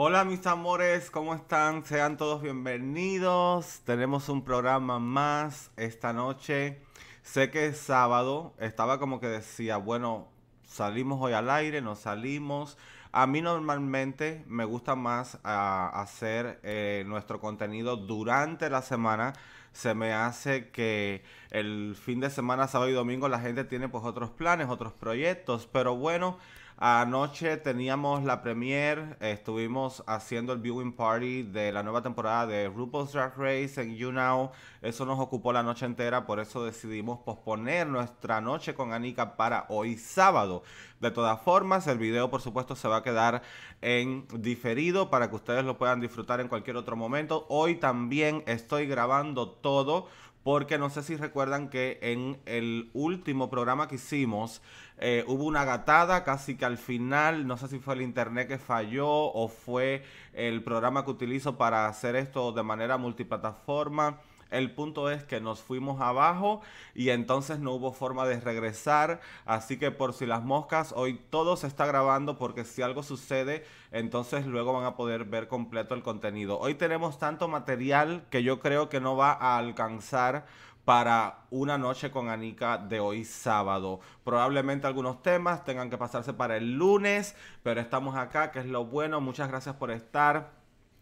Hola mis amores, ¿cómo están? Sean todos bienvenidos. Tenemos un programa más esta noche. Sé que es sábado, estaba como que decía, bueno, salimos hoy al aire, no salimos. A mí normalmente me gusta más ah, hacer eh, nuestro contenido durante la semana. Se me hace que el fin de semana, sábado y domingo, la gente tiene pues otros planes, otros proyectos. Pero bueno, Anoche teníamos la premiere, estuvimos haciendo el viewing party de la nueva temporada de RuPaul's Drag Race en YouNow. Eso nos ocupó la noche entera, por eso decidimos posponer nuestra noche con Anika para hoy sábado. De todas formas, el video por supuesto se va a quedar en diferido para que ustedes lo puedan disfrutar en cualquier otro momento. Hoy también estoy grabando todo porque no sé si recuerdan que en el último programa que hicimos eh, hubo una gatada casi que al final, no sé si fue el internet que falló o fue el programa que utilizo para hacer esto de manera multiplataforma. El punto es que nos fuimos abajo y entonces no hubo forma de regresar. Así que por si las moscas, hoy todo se está grabando porque si algo sucede, entonces luego van a poder ver completo el contenido. Hoy tenemos tanto material que yo creo que no va a alcanzar para una noche con Anika de hoy sábado. Probablemente algunos temas tengan que pasarse para el lunes, pero estamos acá, que es lo bueno. Muchas gracias por estar.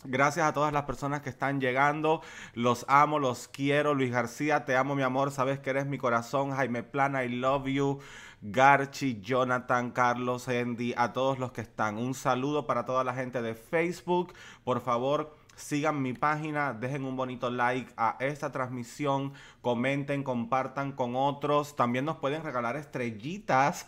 Gracias a todas las personas que están llegando. Los amo, los quiero. Luis García, te amo, mi amor. Sabes que eres mi corazón. Jaime Plana, I love you. Garchi, Jonathan, Carlos, Andy, a todos los que están. Un saludo para toda la gente de Facebook. Por favor, sigan mi página, dejen un bonito like a esta transmisión, comenten, compartan con otros. También nos pueden regalar estrellitas.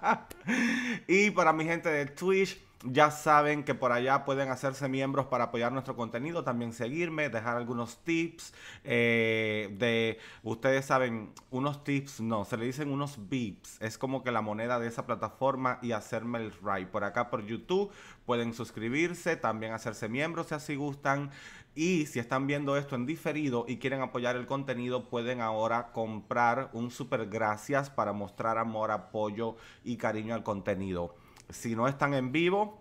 y para mi gente de Twitch ya saben que por allá pueden hacerse miembros para apoyar nuestro contenido, también seguirme, dejar algunos tips eh, de, ustedes saben, unos tips no, se le dicen unos beeps, es como que la moneda de esa plataforma y hacerme el ride. Por acá por YouTube pueden suscribirse, también hacerse miembros si así gustan. Y si están viendo esto en diferido y quieren apoyar el contenido, pueden ahora comprar un super gracias para mostrar amor, apoyo y cariño al contenido si no están en vivo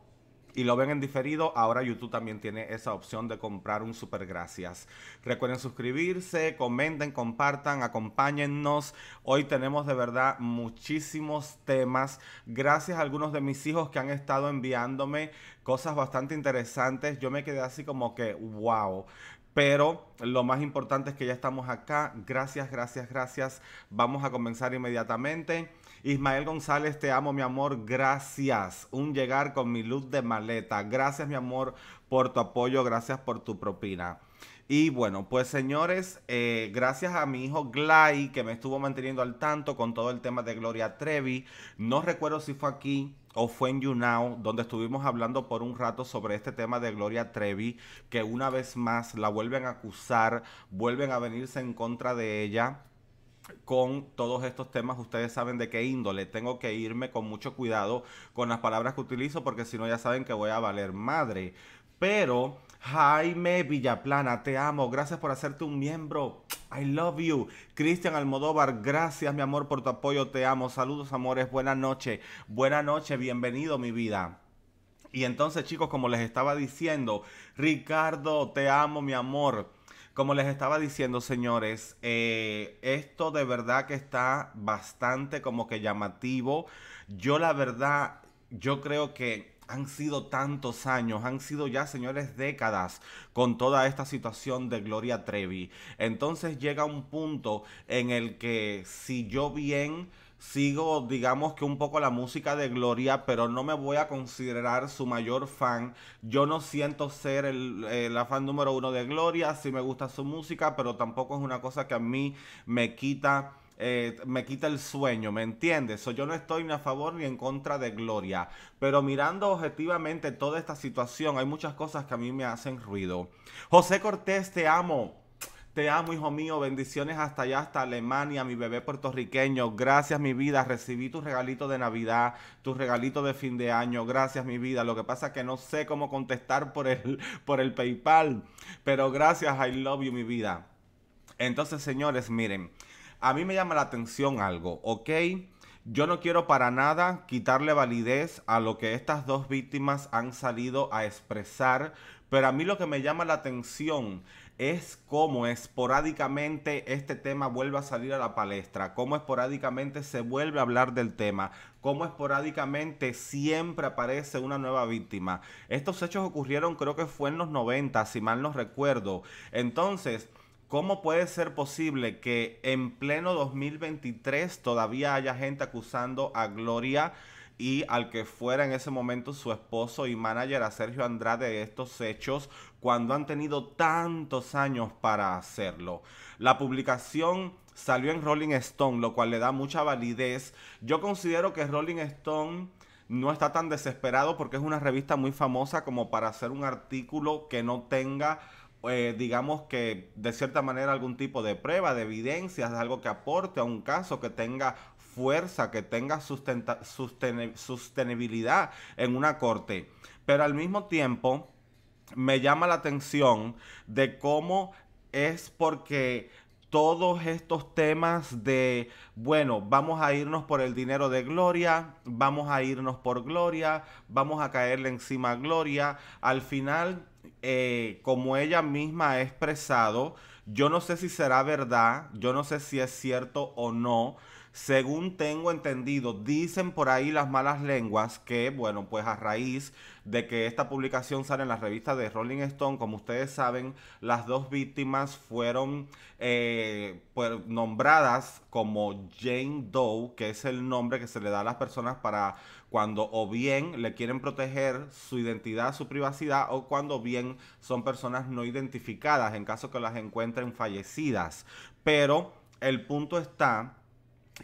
y lo ven en diferido, ahora YouTube también tiene esa opción de comprar un super gracias. Recuerden suscribirse, comenten, compartan, acompáñennos. Hoy tenemos de verdad muchísimos temas. Gracias a algunos de mis hijos que han estado enviándome cosas bastante interesantes. Yo me quedé así como que, wow. Pero lo más importante es que ya estamos acá. Gracias, gracias, gracias. Vamos a comenzar inmediatamente. Ismael González, te amo, mi amor. Gracias. Un llegar con mi luz de maleta. Gracias, mi amor, por tu apoyo. Gracias por tu propina. Y bueno, pues señores, eh, gracias a mi hijo Gly, que me estuvo manteniendo al tanto con todo el tema de Gloria Trevi. No recuerdo si fue aquí o fue en YouNow, donde estuvimos hablando por un rato sobre este tema de Gloria Trevi, que una vez más la vuelven a acusar, vuelven a venirse en contra de ella con todos estos temas, ustedes saben de qué índole. Tengo que irme con mucho cuidado con las palabras que utilizo porque si no ya saben que voy a valer madre. Pero Jaime Villaplana, te amo. Gracias por hacerte un miembro. I love you. Cristian Almodóvar, gracias mi amor por tu apoyo. Te amo. Saludos amores. Buenas noches. Buenas noches. Bienvenido mi vida. Y entonces chicos, como les estaba diciendo, Ricardo, te amo mi amor. Como les estaba diciendo, señores, eh, esto de verdad que está bastante como que llamativo. Yo la verdad, yo creo que han sido tantos años, han sido ya, señores, décadas con toda esta situación de Gloria Trevi. Entonces llega un punto en el que si yo bien Sigo, digamos que un poco la música de Gloria, pero no me voy a considerar su mayor fan. Yo no siento ser el, eh, la fan número uno de Gloria. Sí me gusta su música, pero tampoco es una cosa que a mí me quita. Eh, me quita el sueño, ¿me entiendes? yo no estoy ni a favor ni en contra de Gloria, pero mirando objetivamente toda esta situación, hay muchas cosas que a mí me hacen ruido. José Cortés, te amo. Te amo, hijo mío. Bendiciones hasta allá, hasta Alemania, mi bebé puertorriqueño. Gracias, mi vida. Recibí tu regalito de Navidad, tu regalito de fin de año. Gracias, mi vida. Lo que pasa es que no sé cómo contestar por el, por el PayPal. Pero gracias, I love you, mi vida. Entonces, señores, miren, a mí me llama la atención algo, ¿ok? Yo no quiero para nada quitarle validez a lo que estas dos víctimas han salido a expresar, pero a mí lo que me llama la atención es como esporádicamente este tema vuelve a salir a la palestra, cómo esporádicamente se vuelve a hablar del tema, cómo esporádicamente siempre aparece una nueva víctima. Estos hechos ocurrieron creo que fue en los 90, si mal no recuerdo. Entonces, ¿cómo puede ser posible que en pleno 2023 todavía haya gente acusando a Gloria? y al que fuera en ese momento su esposo y manager a Sergio Andrade de estos hechos cuando han tenido tantos años para hacerlo. La publicación salió en Rolling Stone, lo cual le da mucha validez. Yo considero que Rolling Stone no está tan desesperado porque es una revista muy famosa como para hacer un artículo que no tenga eh, digamos que de cierta manera algún tipo de prueba, de evidencias, algo que aporte a un caso, que tenga fuerza, que tenga sostenibilidad en una corte. Pero al mismo tiempo, me llama la atención de cómo es porque todos estos temas de, bueno, vamos a irnos por el dinero de Gloria, vamos a irnos por Gloria, vamos a caerle encima a Gloria. Al final, eh, como ella misma ha expresado, yo no sé si será verdad, yo no sé si es cierto o no, según tengo entendido, dicen por ahí las malas lenguas que, bueno, pues a raíz de que esta publicación sale en la revista de Rolling Stone, como ustedes saben, las dos víctimas fueron eh, pues, nombradas como Jane Doe, que es el nombre que se le da a las personas para cuando o bien le quieren proteger su identidad, su privacidad, o cuando bien son personas no identificadas, en caso que las encuentren fallecidas. Pero el punto está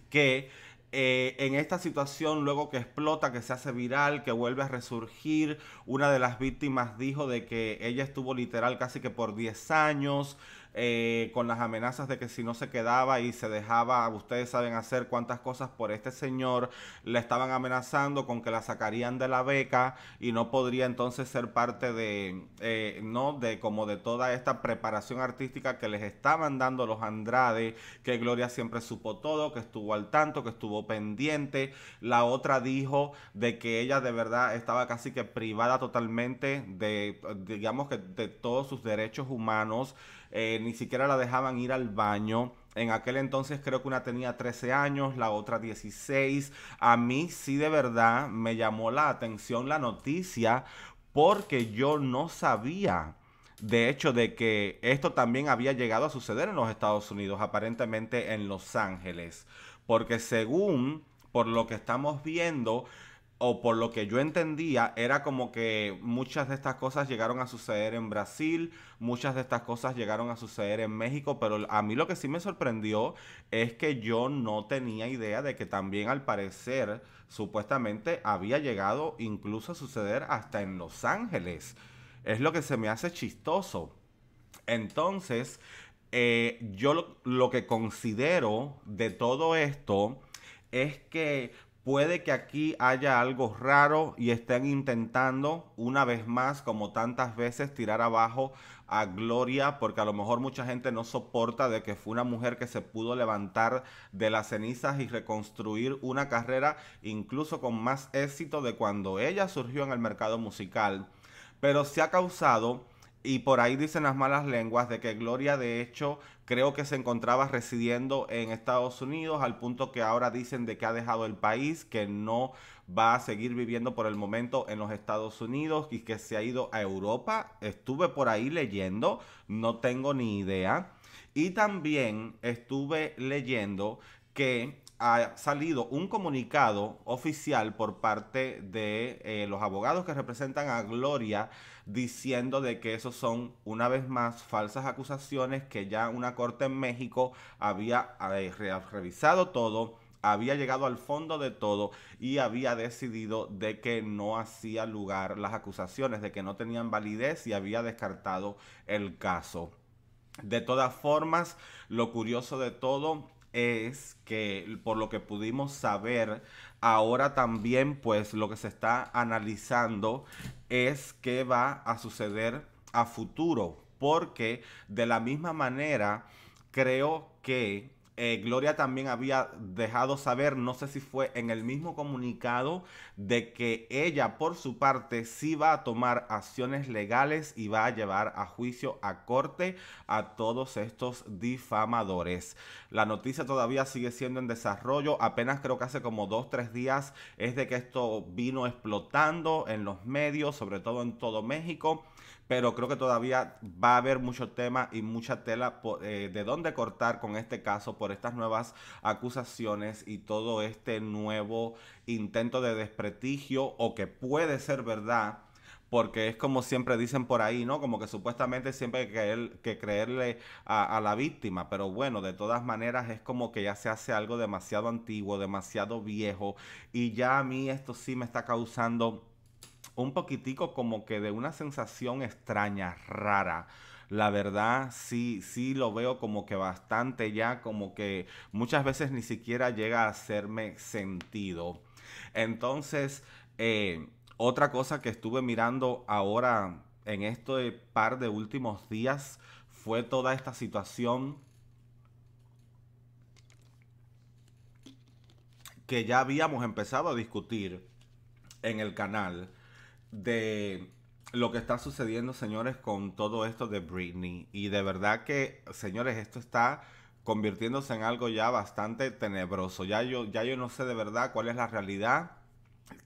que eh, en esta situación, luego que explota, que se hace viral, que vuelve a resurgir, una de las víctimas dijo de que ella estuvo literal casi que por 10 años eh, con las amenazas de que si no se quedaba y se dejaba, ustedes saben hacer cuántas cosas por este señor, le estaban amenazando con que la sacarían de la beca y no podría entonces ser parte de, eh, no, de como de toda esta preparación artística que les estaban dando los Andrade, que Gloria siempre supo todo, que estuvo al tanto, que estuvo pendiente. La otra dijo de que ella de verdad estaba casi que privada totalmente de, digamos que de todos sus derechos humanos. Eh, ni siquiera la dejaban ir al baño. En aquel entonces creo que una tenía 13 años, la otra 16. A mí sí de verdad me llamó la atención la noticia porque yo no sabía. De hecho, de que esto también había llegado a suceder en los Estados Unidos, aparentemente en Los Ángeles. Porque según, por lo que estamos viendo, o por lo que yo entendía, era como que muchas de estas cosas llegaron a suceder en Brasil, muchas de estas cosas llegaron a suceder en México, pero a mí lo que sí me sorprendió es que yo no tenía idea de que también al parecer supuestamente había llegado incluso a suceder hasta en Los Ángeles. Es lo que se me hace chistoso. Entonces, eh, yo lo que considero de todo esto es que Puede que aquí haya algo raro y estén intentando una vez más, como tantas veces, tirar abajo a Gloria, porque a lo mejor mucha gente no soporta de que fue una mujer que se pudo levantar de las cenizas y reconstruir una carrera incluso con más éxito de cuando ella surgió en el mercado musical. Pero se ha causado y por ahí dicen las malas lenguas de que Gloria de hecho creo que se encontraba residiendo en Estados Unidos, al punto que ahora dicen de que ha dejado el país, que no va a seguir viviendo por el momento en los Estados Unidos y que se ha ido a Europa. Estuve por ahí leyendo, no tengo ni idea. Y también estuve leyendo que ha salido un comunicado oficial por parte de eh, los abogados que representan a Gloria diciendo de que esos son, una vez más, falsas acusaciones que ya una corte en México había eh, revisado todo había llegado al fondo de todo y había decidido de que no hacía lugar las acusaciones, de que no tenían validez y había descartado el caso. De todas formas, lo curioso de todo es que por lo que pudimos saber ahora también pues lo que se está analizando es qué va a suceder a futuro, porque de la misma manera creo que eh, Gloria también había dejado saber, no sé si fue en el mismo comunicado, de que ella por su parte sí va a tomar acciones legales y va a llevar a juicio a corte a todos estos difamadores. La noticia todavía sigue siendo en desarrollo, apenas creo que hace como dos, tres días es de que esto vino explotando en los medios, sobre todo en todo México pero creo que todavía va a haber mucho tema y mucha tela eh, de dónde cortar con este caso por estas nuevas acusaciones y todo este nuevo intento de desprestigio o que puede ser verdad porque es como siempre dicen por ahí, ¿no? Como que supuestamente siempre hay que, creerle a, la víctima, pero bueno, de todas maneras es como que ya se hace algo demasiado antiguo, demasiado viejo, y ya a mí esto sí me está causando un poquitico como que de una sensación extraña, rara. La verdad, sí, sí lo veo como que bastante ya, como que muchas veces ni siquiera llega a hacerme sentido. Entonces, eh, otra cosa que estuve mirando ahora en este par de últimos días fue toda esta situación que ya habíamos empezado a discutir en el canal de lo que está sucediendo, señores, con todo esto de Britney. Y de verdad que, señores, esto está convirtiéndose en algo ya bastante tenebroso. Ya yo, ya yo no sé de verdad cuál es la realidad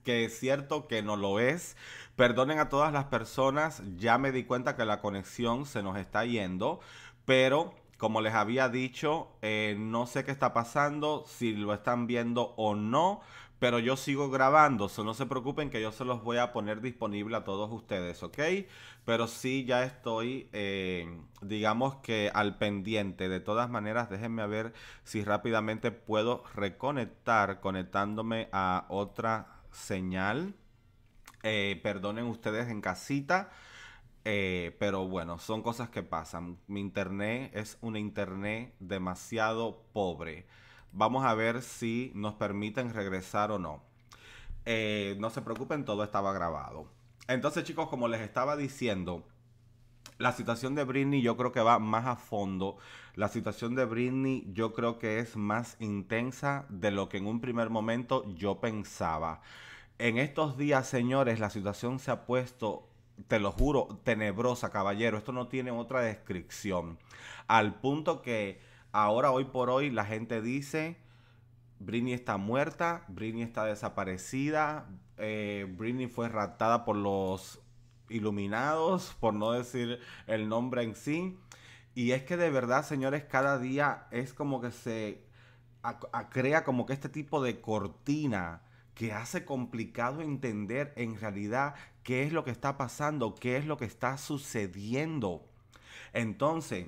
que es cierto que no lo es. Perdonen a todas las personas, ya me di cuenta que la conexión se nos está yendo, pero como les había dicho, eh, no sé qué está pasando, si lo están viendo o no, pero yo sigo grabando, solo no se preocupen que yo se los voy a poner disponible a todos ustedes, ¿ok? Pero sí, ya estoy, eh, digamos que al pendiente. De todas maneras, déjenme ver si rápidamente puedo reconectar conectándome a otra señal. Eh, perdonen ustedes en casita. Eh, pero bueno, son cosas que pasan. Mi internet es un internet demasiado pobre. Vamos a ver si nos permiten regresar o no. Eh, no se preocupen, todo estaba grabado. Entonces, chicos, como les estaba diciendo, la situación de Britney yo creo que va más a fondo. La situación de Britney yo creo que es más intensa de lo que en un primer momento yo pensaba. En estos días, señores, la situación se ha puesto te lo juro, tenebrosa, caballero. Esto no tiene otra descripción. Al punto que Ahora, hoy por hoy, la gente dice, Britney está muerta, Britney está desaparecida, eh, Britney fue raptada por los iluminados, por no decir el nombre en sí. Y es que de verdad, señores, cada día es como que se crea como que este tipo de cortina que hace complicado entender en realidad qué es lo que está pasando, qué es lo que está sucediendo. Entonces,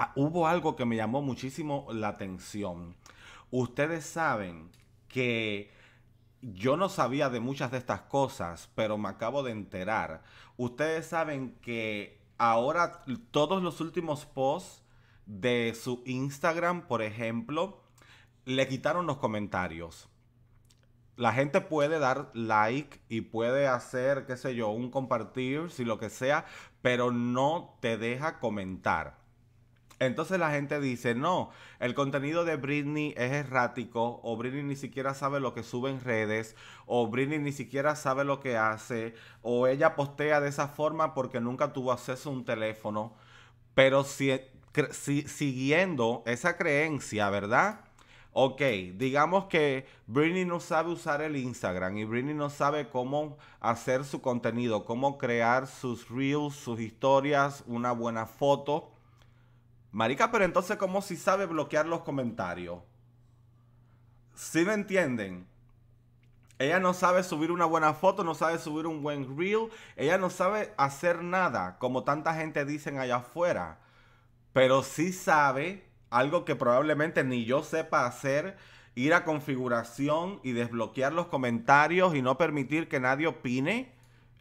Ah, hubo algo que me llamó muchísimo la atención. Ustedes saben que yo no sabía de muchas de estas cosas, pero me acabo de enterar. Ustedes saben que ahora todos los últimos posts de su Instagram, por ejemplo, le quitaron los comentarios. La gente puede dar like y puede hacer, qué sé yo, un compartir, si lo que sea, pero no te deja comentar. Entonces la gente dice, no, el contenido de Britney es errático, o Britney ni siquiera sabe lo que sube en redes, o Britney ni siquiera sabe lo que hace, o ella postea de esa forma porque nunca tuvo acceso a un teléfono. Pero si, siguiendo esa creencia, ¿verdad? Ok, digamos que Britney no sabe usar el Instagram y Britney no sabe cómo hacer su contenido, cómo crear sus reels, sus historias, una buena foto Marica, pero entonces, ¿cómo si sabe bloquear los comentarios? Si me entienden? Ella no sabe subir una buena foto, no sabe subir un buen reel, ella no sabe hacer nada, como tanta gente dicen allá afuera. Pero sí sabe algo que probablemente ni yo sepa hacer, ir a configuración y desbloquear los comentarios y no permitir que nadie opine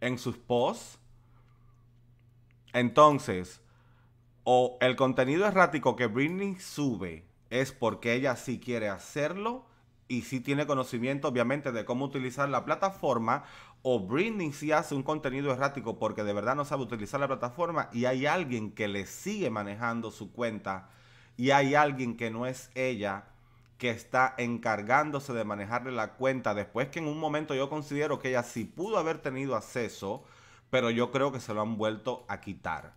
en sus posts. Entonces, o el contenido errático que Britney sube es porque ella sí quiere hacerlo y sí tiene conocimiento obviamente de cómo utilizar la plataforma o Britney sí hace un contenido errático porque de verdad no sabe utilizar la plataforma y hay alguien que le sigue manejando su cuenta y hay alguien que no es ella que está encargándose de manejarle la cuenta después que en un momento yo considero que ella sí pudo haber tenido acceso, pero yo creo que se lo han vuelto a quitar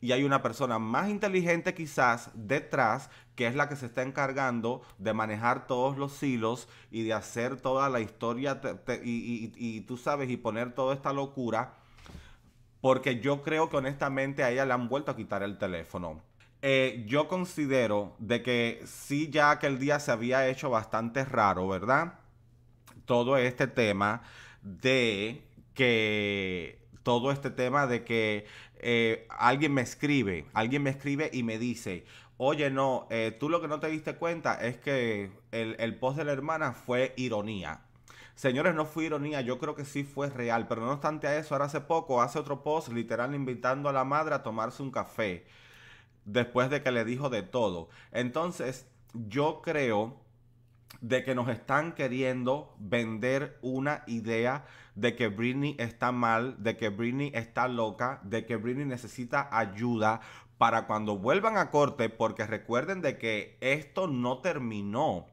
y hay una persona más inteligente quizás detrás que es la que se está encargando de manejar todos los hilos y de hacer toda la historia y, tú sabes y poner toda esta locura porque yo creo que honestamente a ella le han vuelto a quitar el teléfono. Eh, yo considero de que sí ya aquel día se había hecho bastante raro, ¿verdad? Todo este tema de que todo este tema de que eh, alguien me escribe, alguien me escribe y me dice, oye, no, eh, tú lo que no te diste cuenta es que el, post de la hermana fue ironía. Señores, no fue ironía, yo creo que sí fue real, pero no obstante a eso, ahora hace poco hace otro post literal invitando a la madre a tomarse un café después de que le dijo de todo. Entonces, yo creo de que nos están queriendo vender una idea de que Britney está mal, de que Britney está loca, de que Britney necesita ayuda para cuando vuelvan a corte, porque recuerden de que esto no terminó.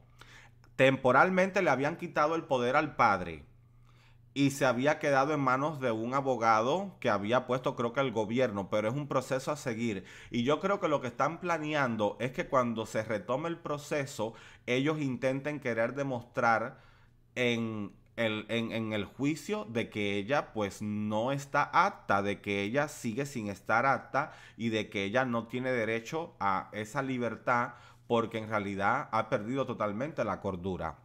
Temporalmente le habían quitado el poder al padre y se había quedado en manos de un abogado que había puesto creo que el gobierno, pero es un proceso a seguir. Y yo creo que lo que están planeando es que cuando se retome el proceso, ellos intenten querer demostrar en en, el juicio de que ella pues no está apta, de que ella sigue sin estar apta y de que ella no tiene derecho a esa libertad porque en realidad ha perdido totalmente la cordura.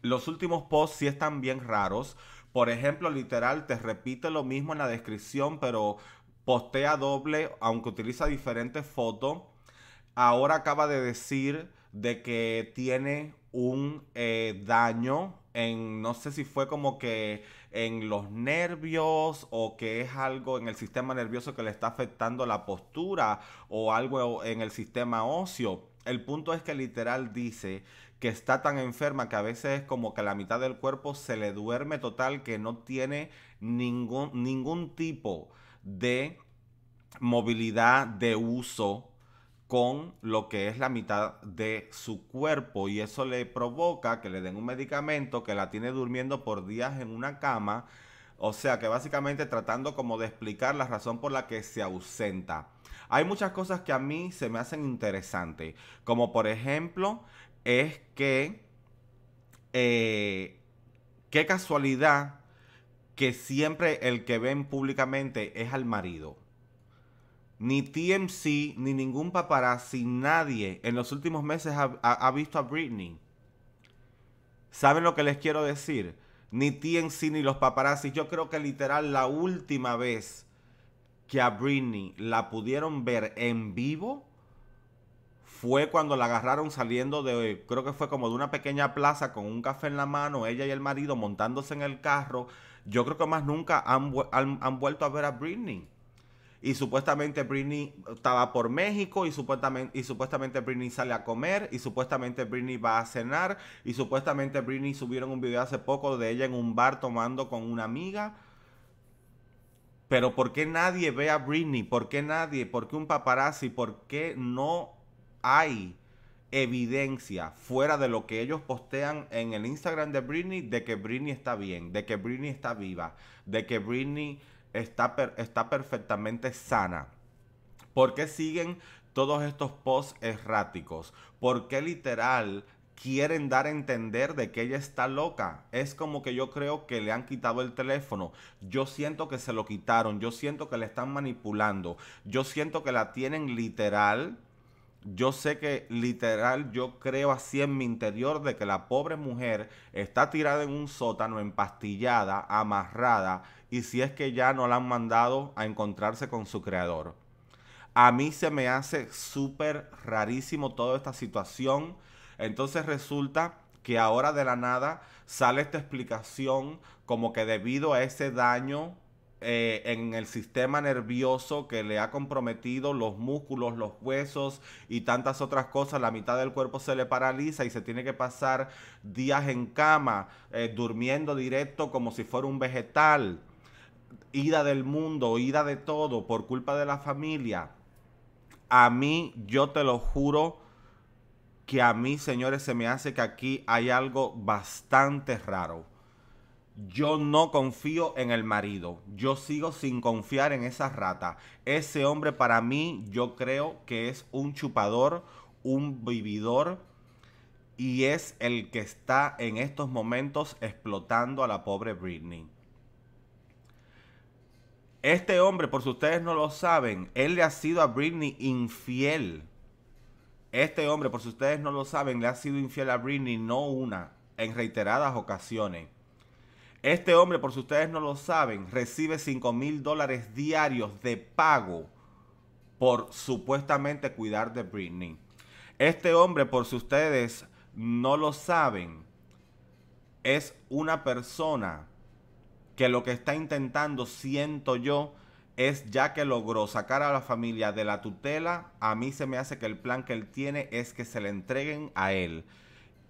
Los últimos posts sí están bien raros. Por ejemplo, literal, te repite lo mismo en la descripción, pero postea doble, aunque utiliza diferentes fotos. Ahora acaba de decir de que tiene un eh, daño en, no sé si fue como que en los nervios o que es algo en el sistema nervioso que le está afectando la postura o algo en el sistema óseo. El punto es que literal dice que está tan enferma que a veces es como que la mitad del cuerpo se le duerme total, que no tiene ningún, ningún tipo de movilidad de uso con lo que es la mitad de su cuerpo y eso le provoca que le den un medicamento que la tiene durmiendo por días en una cama, o sea que básicamente tratando como de explicar la razón por la que se ausenta. Hay muchas cosas que a mí se me hacen interesantes, como por ejemplo es que eh, qué casualidad que siempre el que ven públicamente es al marido ni TMC, ni ningún paparazzi, nadie en los últimos meses ha, visto a Britney. ¿Saben lo que les quiero decir? Ni TMC ni los paparazzi. Yo creo que literal la última vez que a Britney la pudieron ver en vivo fue cuando la agarraron saliendo de, creo que fue como de una pequeña plaza con un café en la mano, ella y el marido montándose en el carro. Yo creo que más nunca han vuelto a ver a Britney y supuestamente Britney estaba por México y supuestamente, y supuestamente Britney sale a comer y supuestamente Britney va a cenar y supuestamente Britney subieron un video hace poco de ella en un bar tomando con una amiga. Pero ¿por qué nadie ve a Britney? ¿Por qué nadie? ¿Por qué un paparazzi? ¿Por qué no hay evidencia fuera de lo que ellos postean en el Instagram de Britney de que Britney está bien, de que Britney está viva, de que Britney está, está perfectamente sana. ¿Por qué siguen todos estos posts erráticos? ¿Por qué literal quieren dar a entender de que ella está loca. Es como que yo creo que le han quitado el teléfono. Yo siento que se lo quitaron. Yo siento que la están manipulando. Yo siento que la tienen literal yo sé que literal yo creo así en mi interior de que la pobre mujer está tirada en un sótano, empastillada, amarrada, y si es que ya no la han mandado a encontrarse con su creador. A mí se me hace súper rarísimo toda esta situación. Entonces resulta que ahora de la nada sale esta explicación como que debido a ese daño eh, en el sistema nervioso que le ha comprometido los músculos, los huesos y tantas otras cosas. La mitad del cuerpo se le paraliza y se tiene que pasar días en cama, eh, durmiendo directo como si fuera un vegetal. Ida del mundo, ida de todo por culpa de la familia. A mí, yo te lo juro, que a mí, señores, se me hace que aquí hay algo bastante raro. Yo no confío en el marido. Yo sigo sin confiar en esa rata. Ese hombre para mí yo creo que es un chupador, un vividor y es el que está en estos momentos explotando a la pobre Britney. Este hombre, por si ustedes no lo saben, él le ha sido a Britney infiel. Este hombre, por si ustedes no lo saben, le ha sido infiel a Britney no una, en reiteradas ocasiones. Este hombre, por si ustedes no lo saben, recibe 5 mil dólares diarios de pago por supuestamente cuidar de Britney. Este hombre, por si ustedes no lo saben, es una persona que lo que está intentando, siento yo, es ya que logró sacar a la familia de la tutela, a mí se me hace que el plan que él tiene es que se le entreguen a él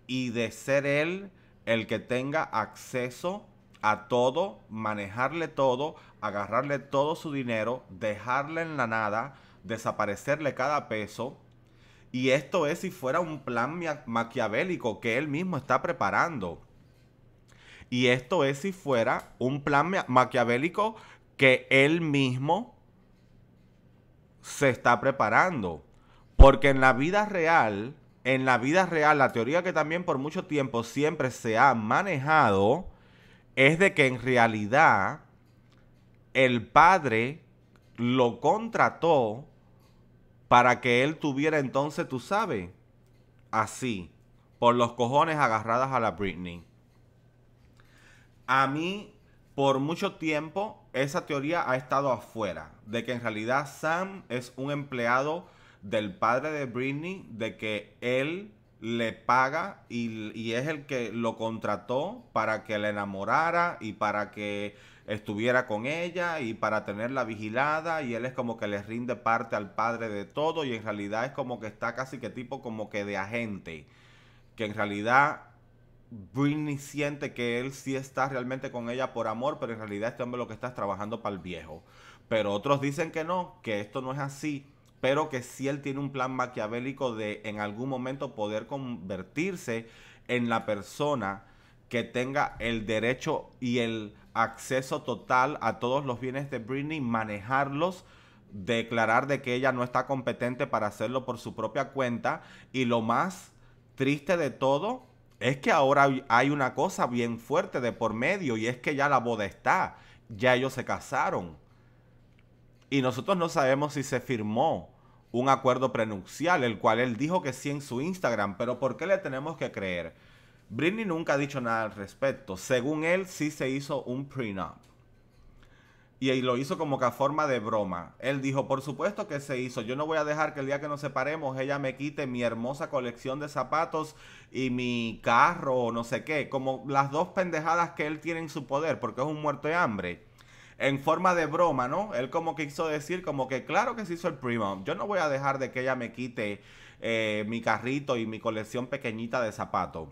y de ser él el que tenga acceso a todo, manejarle todo, agarrarle todo su dinero, dejarle en la nada, desaparecerle cada peso. Y esto es si fuera un plan maquiavélico que él mismo está preparando. Y esto es si fuera un plan maquiavélico que él mismo se está preparando. Porque en la vida real, en la vida real, la teoría que también por mucho tiempo siempre se ha manejado es de que en realidad el padre lo contrató para que él tuviera entonces, tú sabes, así, por los cojones agarradas a la Britney. A mí, por mucho tiempo, esa teoría ha estado afuera, de que en realidad Sam es un empleado del padre de Britney, de que él le paga y, es el que lo contrató para que la enamorara y para que estuviera con ella y para tenerla vigilada y él es como que le rinde parte al padre de todo y en realidad es como que está casi que tipo como que de agente que en realidad Britney siente que él sí está realmente con ella por amor pero en realidad este hombre lo que está trabajando para el viejo pero otros dicen que no que esto no es así pero que si él tiene un plan maquiavélico de en algún momento poder convertirse en la persona que tenga el derecho y el acceso total a todos los bienes de Britney, manejarlos, declarar de que ella no está competente para hacerlo por su propia cuenta y lo más triste de todo es que ahora hay una cosa bien fuerte de por medio y es que ya la boda está, ya ellos se casaron. Y nosotros no sabemos si se firmó un acuerdo prenupcial, el cual él dijo que sí en su Instagram, pero ¿por qué le tenemos que creer? Britney nunca ha dicho nada al respecto. Según él, sí se hizo un prenup. Y él lo hizo como que a forma de broma. Él dijo, por supuesto que se hizo. Yo no voy a dejar que el día que nos separemos ella me quite mi hermosa colección de zapatos y mi carro o no sé qué. Como las dos pendejadas que él tiene en su poder, porque es un muerto de hambre en forma de broma, ¿no? Él como que quiso decir como que claro que se hizo el primo. Yo no voy a dejar de que ella me quite eh, mi carrito y mi colección pequeñita de zapatos.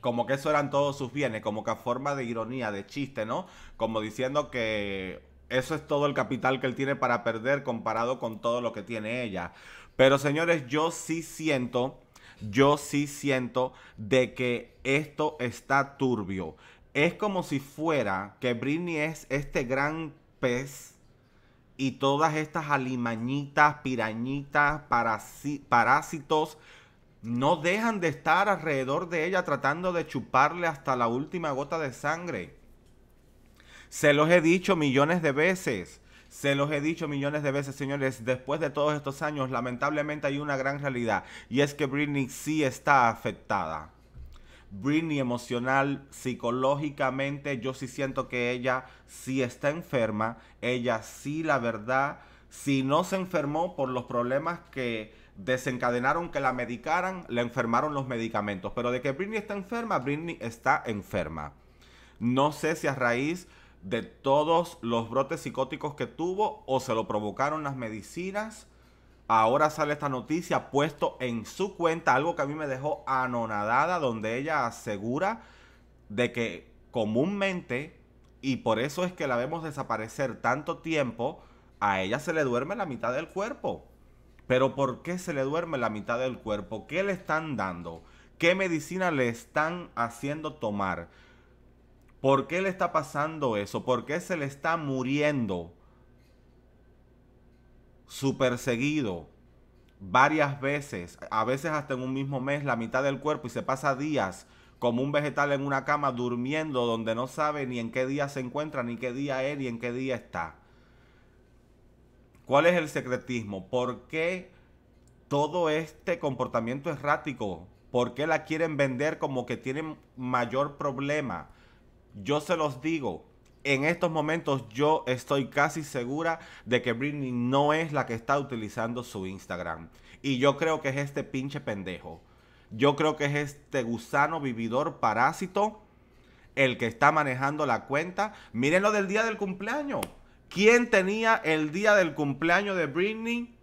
Como que eso eran todos sus bienes, como que a forma de ironía, de chiste, ¿no? Como diciendo que eso es todo el capital que él tiene para perder comparado con todo lo que tiene ella. Pero señores, yo sí siento, yo sí siento de que esto está turbio es como si fuera que Britney es este gran pez y todas estas alimañitas, pirañitas, parásitos no dejan de estar alrededor de ella tratando de chuparle hasta la última gota de sangre. Se los he dicho millones de veces. Se los he dicho millones de veces, señores, después de todos estos años, lamentablemente hay una gran realidad y es que Britney sí está afectada. Britney emocional, psicológicamente, yo sí siento que ella sí está enferma, ella sí, la verdad, si no se enfermó por los problemas que desencadenaron que la medicaran, le enfermaron los medicamentos. Pero de que Britney está enferma, Britney está enferma. No sé si a raíz de todos los brotes psicóticos que tuvo o se lo provocaron las medicinas Ahora sale esta noticia puesto en su cuenta, algo que a mí me dejó anonadada, donde ella asegura de que comúnmente, y por eso es que la vemos desaparecer tanto tiempo, a ella se le duerme la mitad del cuerpo. Pero ¿por qué se le duerme la mitad del cuerpo? ¿Qué le están dando? ¿Qué medicina le están haciendo tomar? ¿Por qué le está pasando eso? ¿Por qué se le está muriendo? perseguido varias veces, a veces hasta en un mismo mes, la mitad del cuerpo y se pasa días como un vegetal en una cama durmiendo donde no sabe ni en qué día se encuentra, ni qué día es, ni en qué día está. ¿Cuál es el secretismo? ¿Por qué todo este comportamiento errático? ¿Por qué la quieren vender como que tienen mayor problema? Yo se los digo, en estos momentos yo estoy casi segura de que Britney no es la que está utilizando su Instagram. Y yo creo que es este pinche pendejo. Yo creo que es este gusano vividor parásito el que está manejando la cuenta. Miren lo del día del cumpleaños. ¿Quién tenía el día del cumpleaños de Britney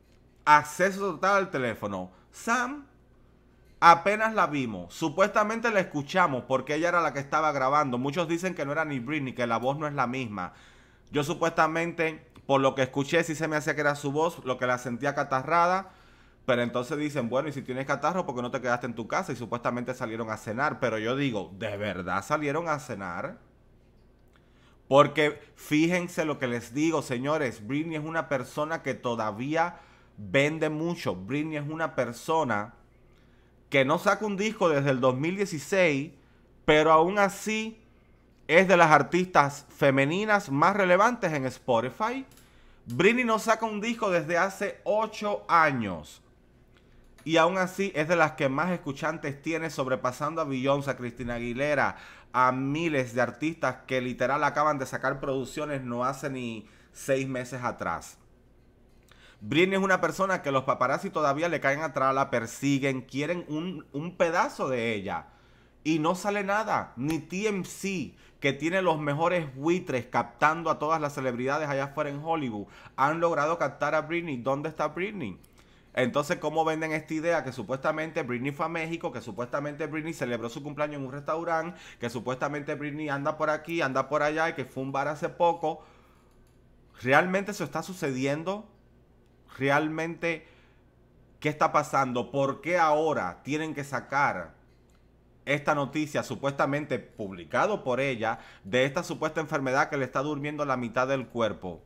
acceso total al teléfono? Sam apenas la vimos, supuestamente la escuchamos porque ella era la que estaba grabando. Muchos dicen que no era ni Britney, que la voz no es la misma. Yo supuestamente, por lo que escuché, sí se me hacía que era su voz, lo que la sentía catarrada. Pero entonces dicen, bueno, y si tienes catarro, ¿por qué no te quedaste en tu casa? Y supuestamente salieron a cenar. Pero yo digo, ¿de verdad salieron a cenar? Porque fíjense lo que les digo, señores. Britney es una persona que todavía vende mucho. Britney es una persona que no saca un disco desde el 2016, pero aún así es de las artistas femeninas más relevantes en Spotify. Britney no saca un disco desde hace 8 años. Y aún así es de las que más escuchantes tiene, sobrepasando a Beyoncé, a Cristina Aguilera, a miles de artistas que literal acaban de sacar producciones no hace ni 6 meses atrás. Britney es una persona que los paparazzi todavía le caen atrás, la persiguen, quieren un, un pedazo de ella. Y no sale nada, ni TMC, que tiene los mejores buitres captando a todas las celebridades allá afuera en Hollywood, han logrado captar a Britney. ¿Dónde está Britney? Entonces, ¿cómo venden esta idea? Que supuestamente Britney fue a México, que supuestamente Britney celebró su cumpleaños en un restaurante, que supuestamente Britney anda por aquí, anda por allá y que fue un bar hace poco. ¿Realmente eso está sucediendo? realmente qué está pasando, por qué ahora tienen que sacar esta noticia supuestamente publicado por ella de esta supuesta enfermedad que le está durmiendo la mitad del cuerpo.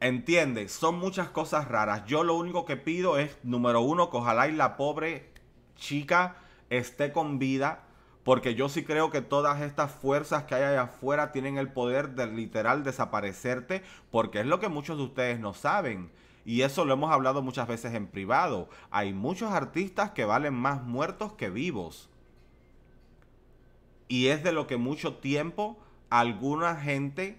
Entiende, son muchas cosas raras. Yo lo único que pido es, número uno, que ojalá y la pobre chica esté con vida porque yo sí creo que todas estas fuerzas que hay allá afuera tienen el poder de literal desaparecerte, porque es lo que muchos de ustedes no saben. Y eso lo hemos hablado muchas veces en privado. Hay muchos artistas que valen más muertos que vivos. Y es de lo que mucho tiempo alguna gente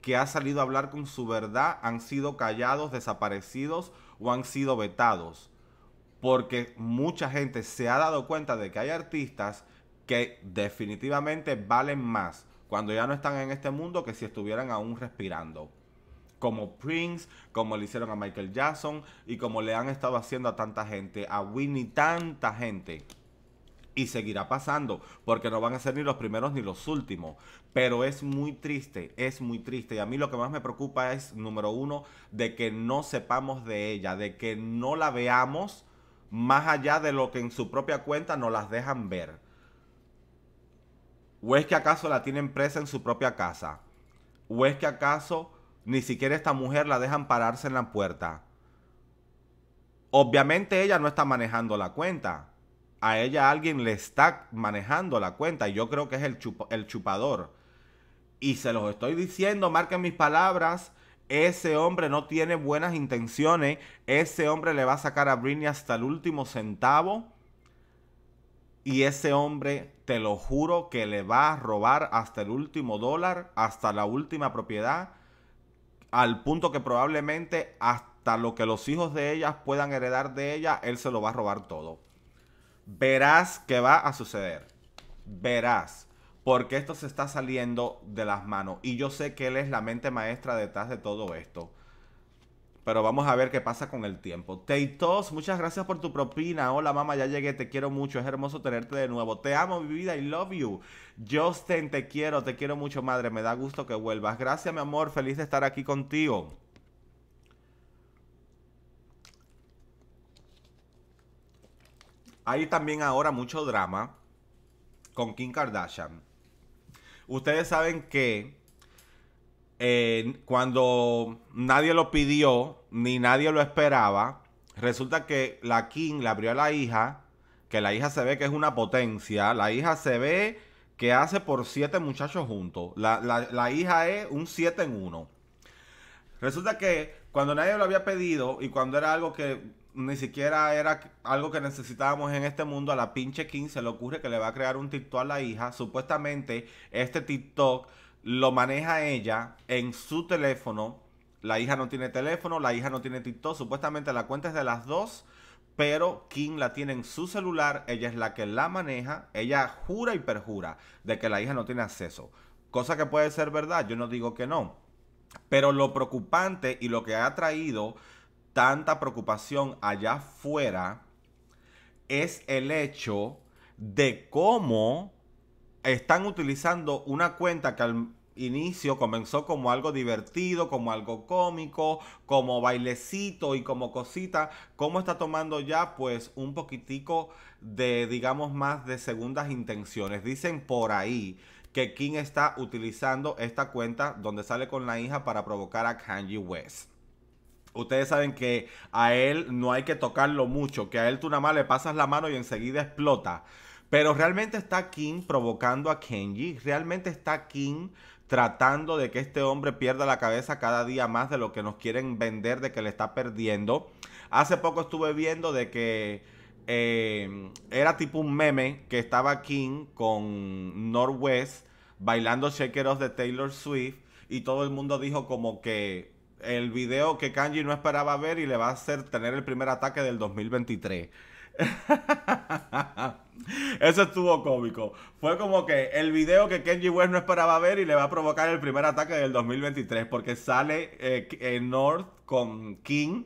que ha salido a hablar con su verdad han sido callados, desaparecidos o han sido vetados. Porque mucha gente se ha dado cuenta de que hay artistas que definitivamente valen más cuando ya no están en este mundo que si estuvieran aún respirando. Como Prince, como le hicieron a Michael Jackson y como le han estado haciendo a tanta gente, a Winnie, tanta gente. Y seguirá pasando, porque no van a ser ni los primeros ni los últimos. Pero es muy triste, es muy triste. Y a mí lo que más me preocupa es, número uno, de que no sepamos de ella, de que no la veamos más allá de lo que en su propia cuenta nos las dejan ver. ¿O es que acaso la tienen presa en su propia casa? ¿O es que acaso ni siquiera esta mujer la dejan pararse en la puerta? Obviamente ella no está manejando la cuenta. A ella alguien le está manejando la cuenta. Y yo creo que es el, el chupador. Y se los estoy diciendo, marquen mis palabras. Ese hombre no tiene buenas intenciones. Ese hombre le va a sacar a Britney hasta el último centavo. Y ese hombre, te lo juro, que le va a robar hasta el último dólar, hasta la última propiedad, al punto que probablemente hasta lo que los hijos de ellas puedan heredar de ella, él se lo va a robar todo. Verás que va a suceder. Verás. Porque esto se está saliendo de las manos. Y yo sé que él es la mente maestra detrás de todo esto. Pero vamos a ver qué pasa con el tiempo. Teitos, muchas gracias por tu propina. Hola mamá, ya llegué, te quiero mucho. Es hermoso tenerte de nuevo. Te amo, mi vida, I love you. Justin, te quiero, te quiero mucho, madre. Me da gusto que vuelvas. Gracias, mi amor. Feliz de estar aquí contigo. Hay también ahora mucho drama con Kim Kardashian. Ustedes saben que cuando nadie lo pidió ni nadie lo esperaba, resulta que la King le abrió a la hija, que la hija se ve que es una potencia, la hija se ve que hace por siete muchachos juntos, la, la hija es un siete en uno. Resulta que cuando nadie lo había pedido y cuando era algo que ni siquiera era algo que necesitábamos en este mundo, a la pinche King se le ocurre que le va a crear un TikTok a la hija. Supuestamente este TikTok lo maneja ella en su teléfono. La hija no tiene teléfono, la hija no tiene TikTok. Supuestamente la cuenta es de las dos, pero Kim la tiene en su celular. Ella es la que la maneja. Ella jura y perjura de que la hija no tiene acceso. Cosa que puede ser verdad, yo no digo que no. Pero lo preocupante y lo que ha traído tanta preocupación allá afuera es el hecho de cómo están utilizando una cuenta que al inicio comenzó como algo divertido, como algo cómico, como bailecito y como cosita, cómo está tomando ya pues un poquitico de digamos más de segundas intenciones. Dicen por ahí que King está utilizando esta cuenta donde sale con la hija para provocar a Kanye West. Ustedes saben que a él no hay que tocarlo mucho, que a él tú nada más le pasas la mano y enseguida explota. Pero realmente está King provocando a Kenji, realmente está King tratando de que este hombre pierda la cabeza cada día más de lo que nos quieren vender, de que le está perdiendo. Hace poco estuve viendo de que eh, era tipo un meme que estaba King con Northwest bailando Shakeros de Taylor Swift y todo el mundo dijo como que el video que Kanji no esperaba ver y le va a hacer tener el primer ataque del 2023. Eso estuvo cómico. Fue como que el video que Kenji West no esperaba ver y le va a provocar el primer ataque del 2023 porque sale eh, North con King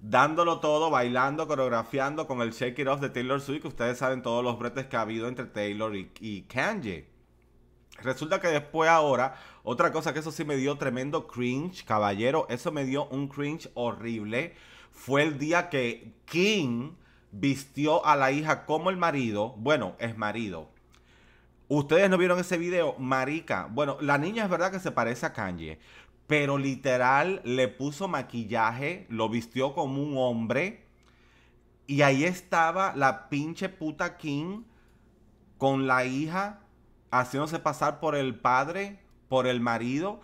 dándolo todo, bailando, coreografiando con el Shake It Off de Taylor Swift, que ustedes saben todos los bretes que ha habido entre Taylor y, y Resulta que después ahora, otra cosa que eso sí me dio tremendo cringe, caballero, eso me dio un cringe horrible, fue el día que King vistió a la hija como el marido, bueno, es marido. Ustedes no vieron ese video, marica. Bueno, la niña es verdad que se parece a Kanye, pero literal le puso maquillaje, lo vistió como un hombre y ahí estaba la pinche puta King con la hija haciéndose pasar por el padre, por el marido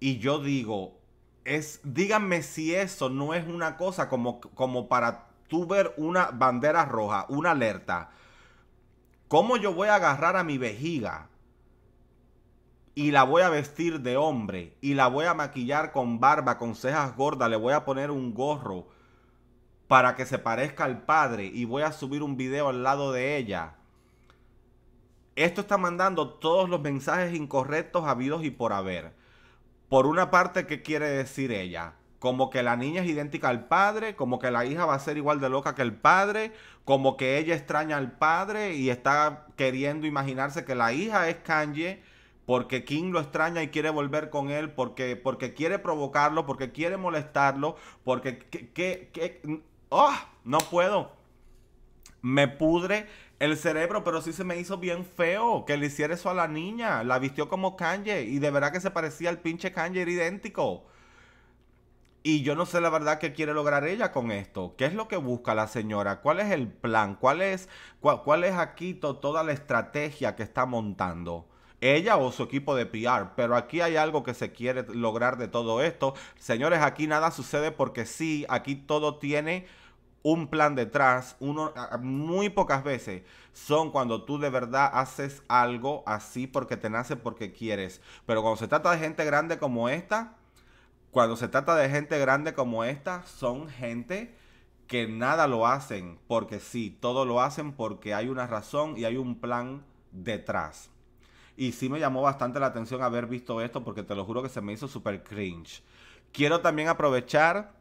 y yo digo, es díganme si eso no es una cosa como como para tú una bandera roja, una alerta, ¿cómo yo voy a agarrar a mi vejiga y la voy a vestir de hombre y la voy a maquillar con barba, con cejas gordas, le voy a poner un gorro para que se parezca al padre y voy a subir un video al lado de ella? Esto está mandando todos los mensajes incorrectos habidos y por haber. Por una parte, ¿qué quiere decir ella? como que la niña es idéntica al padre, como que la hija va a ser igual de loca que el padre, como que ella extraña al padre y está queriendo imaginarse que la hija es Kanye porque King lo extraña y quiere volver con él, porque, porque quiere provocarlo, porque quiere molestarlo, porque... Que, que, que, ¡Oh! No puedo. Me pudre el cerebro, pero sí se me hizo bien feo que le hiciera eso a la niña. La vistió como Kanye y de verdad que se parecía al pinche Kanye, era idéntico. Y yo no sé la verdad qué quiere lograr ella con esto. ¿Qué es lo que busca la señora? ¿Cuál es el plan? ¿Cuál es, cuál, es aquí toda la estrategia que está montando? ella o su equipo de PR. Pero aquí hay algo que se quiere lograr de todo esto. Señores, aquí nada sucede porque sí, aquí todo tiene un plan detrás. Uno, muy pocas veces son cuando tú de verdad haces algo así porque te nace, porque quieres. Pero cuando se trata de gente grande como esta, cuando se trata de gente grande como esta, son gente que nada lo hacen porque sí, todo lo hacen porque hay una razón y hay un plan detrás. Y sí me llamó bastante la atención haber visto esto porque te lo juro que se me hizo súper cringe. Quiero también aprovechar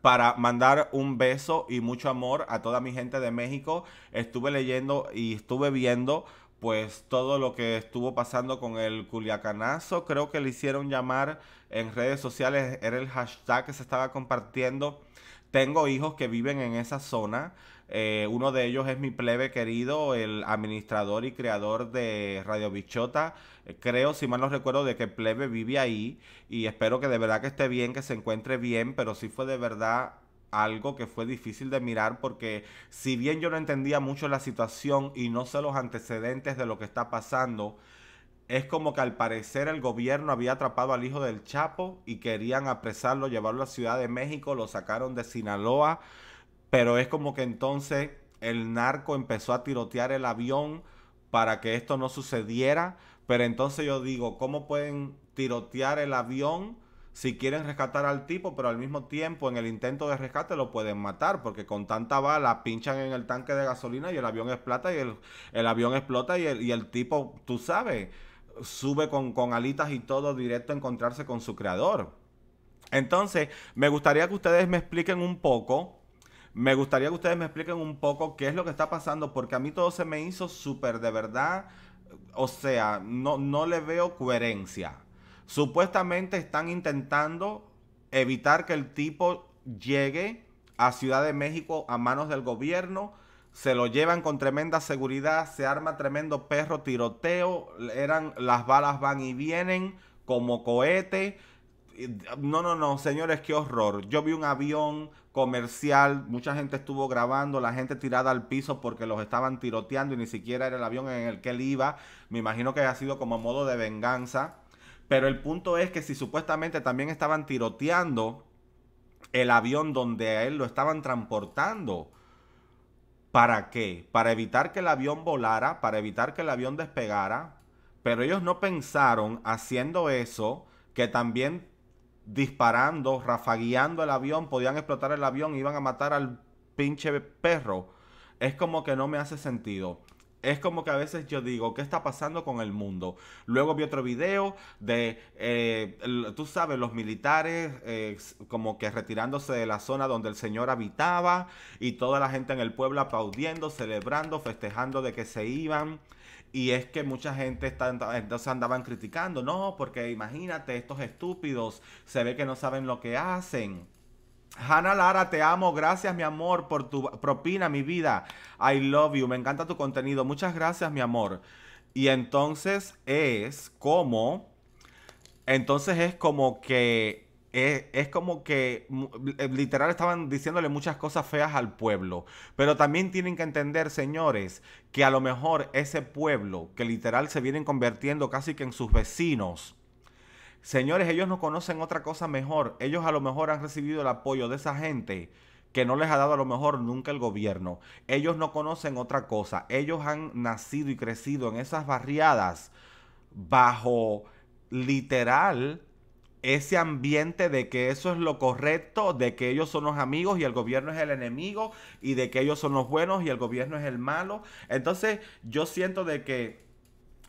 para mandar un beso y mucho amor a toda mi gente de México. Estuve leyendo y estuve viendo pues todo lo que estuvo pasando con el culiacanazo. Creo que le hicieron llamar en redes sociales, era el hashtag que se estaba compartiendo. Tengo hijos que viven en esa zona. Eh, uno de ellos es mi plebe querido, el administrador y creador de Radio Bichota. creo, si mal no recuerdo, de que plebe vive ahí y espero que de verdad que esté bien, que se encuentre bien, pero sí fue de verdad algo que fue difícil de mirar porque si bien yo no entendía mucho la situación y no sé los antecedentes de lo que está pasando, es como que al parecer el gobierno había atrapado al hijo del Chapo y querían apresarlo, llevarlo a Ciudad de México, lo sacaron de Sinaloa, pero es como que entonces el narco empezó a tirotear el avión para que esto no sucediera, pero entonces yo digo, ¿cómo pueden tirotear el avión? si quieren rescatar al tipo, pero al mismo tiempo en el intento de rescate lo pueden matar, porque con tanta bala pinchan en el tanque de gasolina y el avión explota y el, avión explota y el, tipo, tú sabes, sube con, con alitas y todo directo a encontrarse con su creador. Entonces, me gustaría que ustedes me expliquen un poco. Me gustaría que ustedes me expliquen un poco qué es lo que está pasando, porque a mí todo se me hizo súper de verdad. O sea, no, no le veo coherencia Supuestamente están intentando evitar que el tipo llegue a Ciudad de México a manos del gobierno. Se lo llevan con tremenda seguridad, se arma tremendo perro tiroteo, eran las balas van y vienen como cohete. No, no, no, señores, qué horror. Yo vi un avión comercial, mucha gente estuvo grabando, la gente tirada al piso porque los estaban tiroteando y ni siquiera era el avión en el que él iba. Me imagino que ha sido como modo de venganza pero el punto es que si supuestamente también estaban tiroteando el avión donde a él lo estaban transportando. ¿Para qué? Para evitar que el avión volara, para evitar que el avión despegara. Pero ellos no pensaron haciendo eso que también disparando, rafagueando el avión, podían explotar el avión, y iban a matar al pinche perro. Es como que no me hace sentido. Es como que a veces yo digo, ¿qué está pasando con el mundo? Luego vi otro video de, eh, tú sabes, los militares eh, como que retirándose de la zona donde el señor habitaba y toda la gente en el pueblo aplaudiendo, celebrando, festejando de que se iban. Y es que mucha gente está, andaban criticando, no, porque imagínate, estos estúpidos se ve que no saben lo que hacen. Hanna Lara, te amo. Gracias, mi amor, por tu propina, mi vida. I love you. Me encanta tu contenido. Muchas gracias, mi amor. Y entonces es como. Entonces es como que. Es, es, como que eh, literal estaban diciéndole muchas cosas feas al pueblo. Pero también tienen que entender, señores, que a lo mejor ese pueblo que literal se vienen convirtiendo casi que en sus vecinos Señores, ellos no conocen otra cosa mejor. Ellos a lo mejor han recibido el apoyo de esa gente que no les ha dado a lo mejor nunca el gobierno. Ellos no conocen otra cosa. Ellos han nacido y crecido en esas barriadas bajo literal ese ambiente de que eso es lo correcto, de que ellos son los amigos y el gobierno es el enemigo y de que ellos son los buenos y el gobierno es el malo. Entonces yo siento de que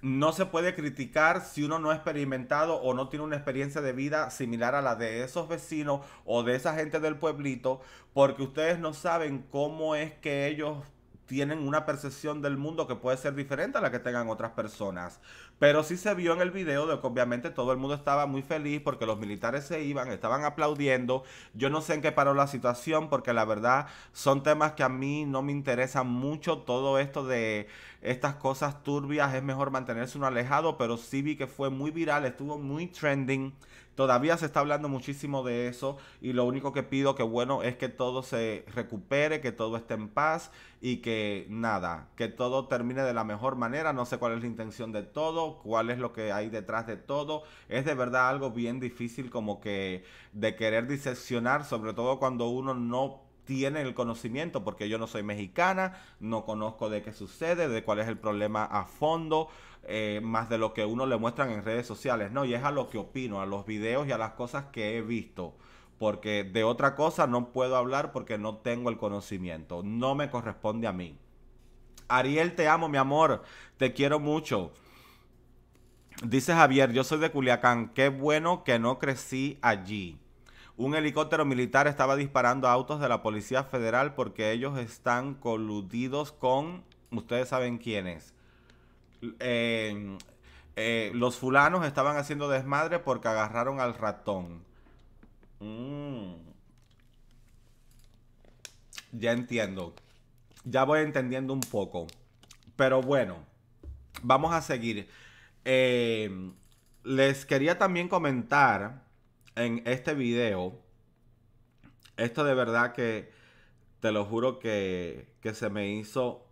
no se puede criticar si uno no ha experimentado o no tiene una experiencia de vida similar a la de esos vecinos o de esa gente del pueblito, porque ustedes no saben cómo es que ellos tienen una percepción del mundo que puede ser diferente a la que tengan otras personas. Pero sí se vio en el video de que obviamente todo el mundo estaba muy feliz porque los militares se iban, estaban aplaudiendo. Yo no sé en qué paró la situación porque la verdad son temas que a mí no me interesan mucho. Todo esto de estas cosas turbias es mejor mantenerse uno alejado, pero sí vi que fue muy viral, estuvo muy trending Todavía se está hablando muchísimo de eso y lo único que pido que bueno es que todo se recupere, que todo esté en paz y que nada, que todo termine de la mejor manera. No sé cuál es la intención de todo, cuál es lo que hay detrás de todo. Es de verdad algo bien difícil como que de querer diseccionar, sobre todo cuando uno no tiene el conocimiento, porque yo no soy mexicana, no conozco de qué sucede, de cuál es el problema a fondo. Eh, más de lo que uno le muestran en redes sociales, ¿no? Y es a lo que opino, a los videos y a las cosas que he visto. Porque de otra cosa no puedo hablar porque no tengo el conocimiento. No me corresponde a mí. Ariel, te amo, mi amor. Te quiero mucho. Dice Javier, yo soy de Culiacán. Qué bueno que no crecí allí. Un helicóptero militar estaba disparando a autos de la Policía Federal porque ellos están coludidos con, ustedes saben quiénes. Eh, los fulanos estaban haciendo desmadre porque agarraron al ratón. Mm. Ya entiendo. Ya voy entendiendo un poco. Pero bueno, vamos a seguir. Eh, les quería también comentar en este video. Esto de verdad que te lo juro que, que se me hizo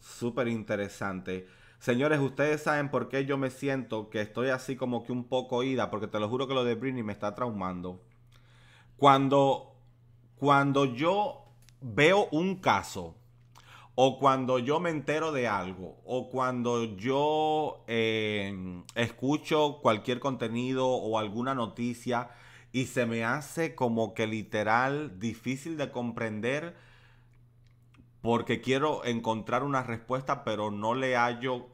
súper interesante. Señores, ustedes saben por qué yo me siento que estoy así como que un poco oída? porque te lo juro que lo de Britney me está traumando. Cuando, cuando yo veo un caso, o cuando yo me entero de algo, o cuando yo eh, escucho cualquier contenido o alguna noticia y se me hace como que literal difícil de comprender porque quiero encontrar una respuesta, pero no le hallo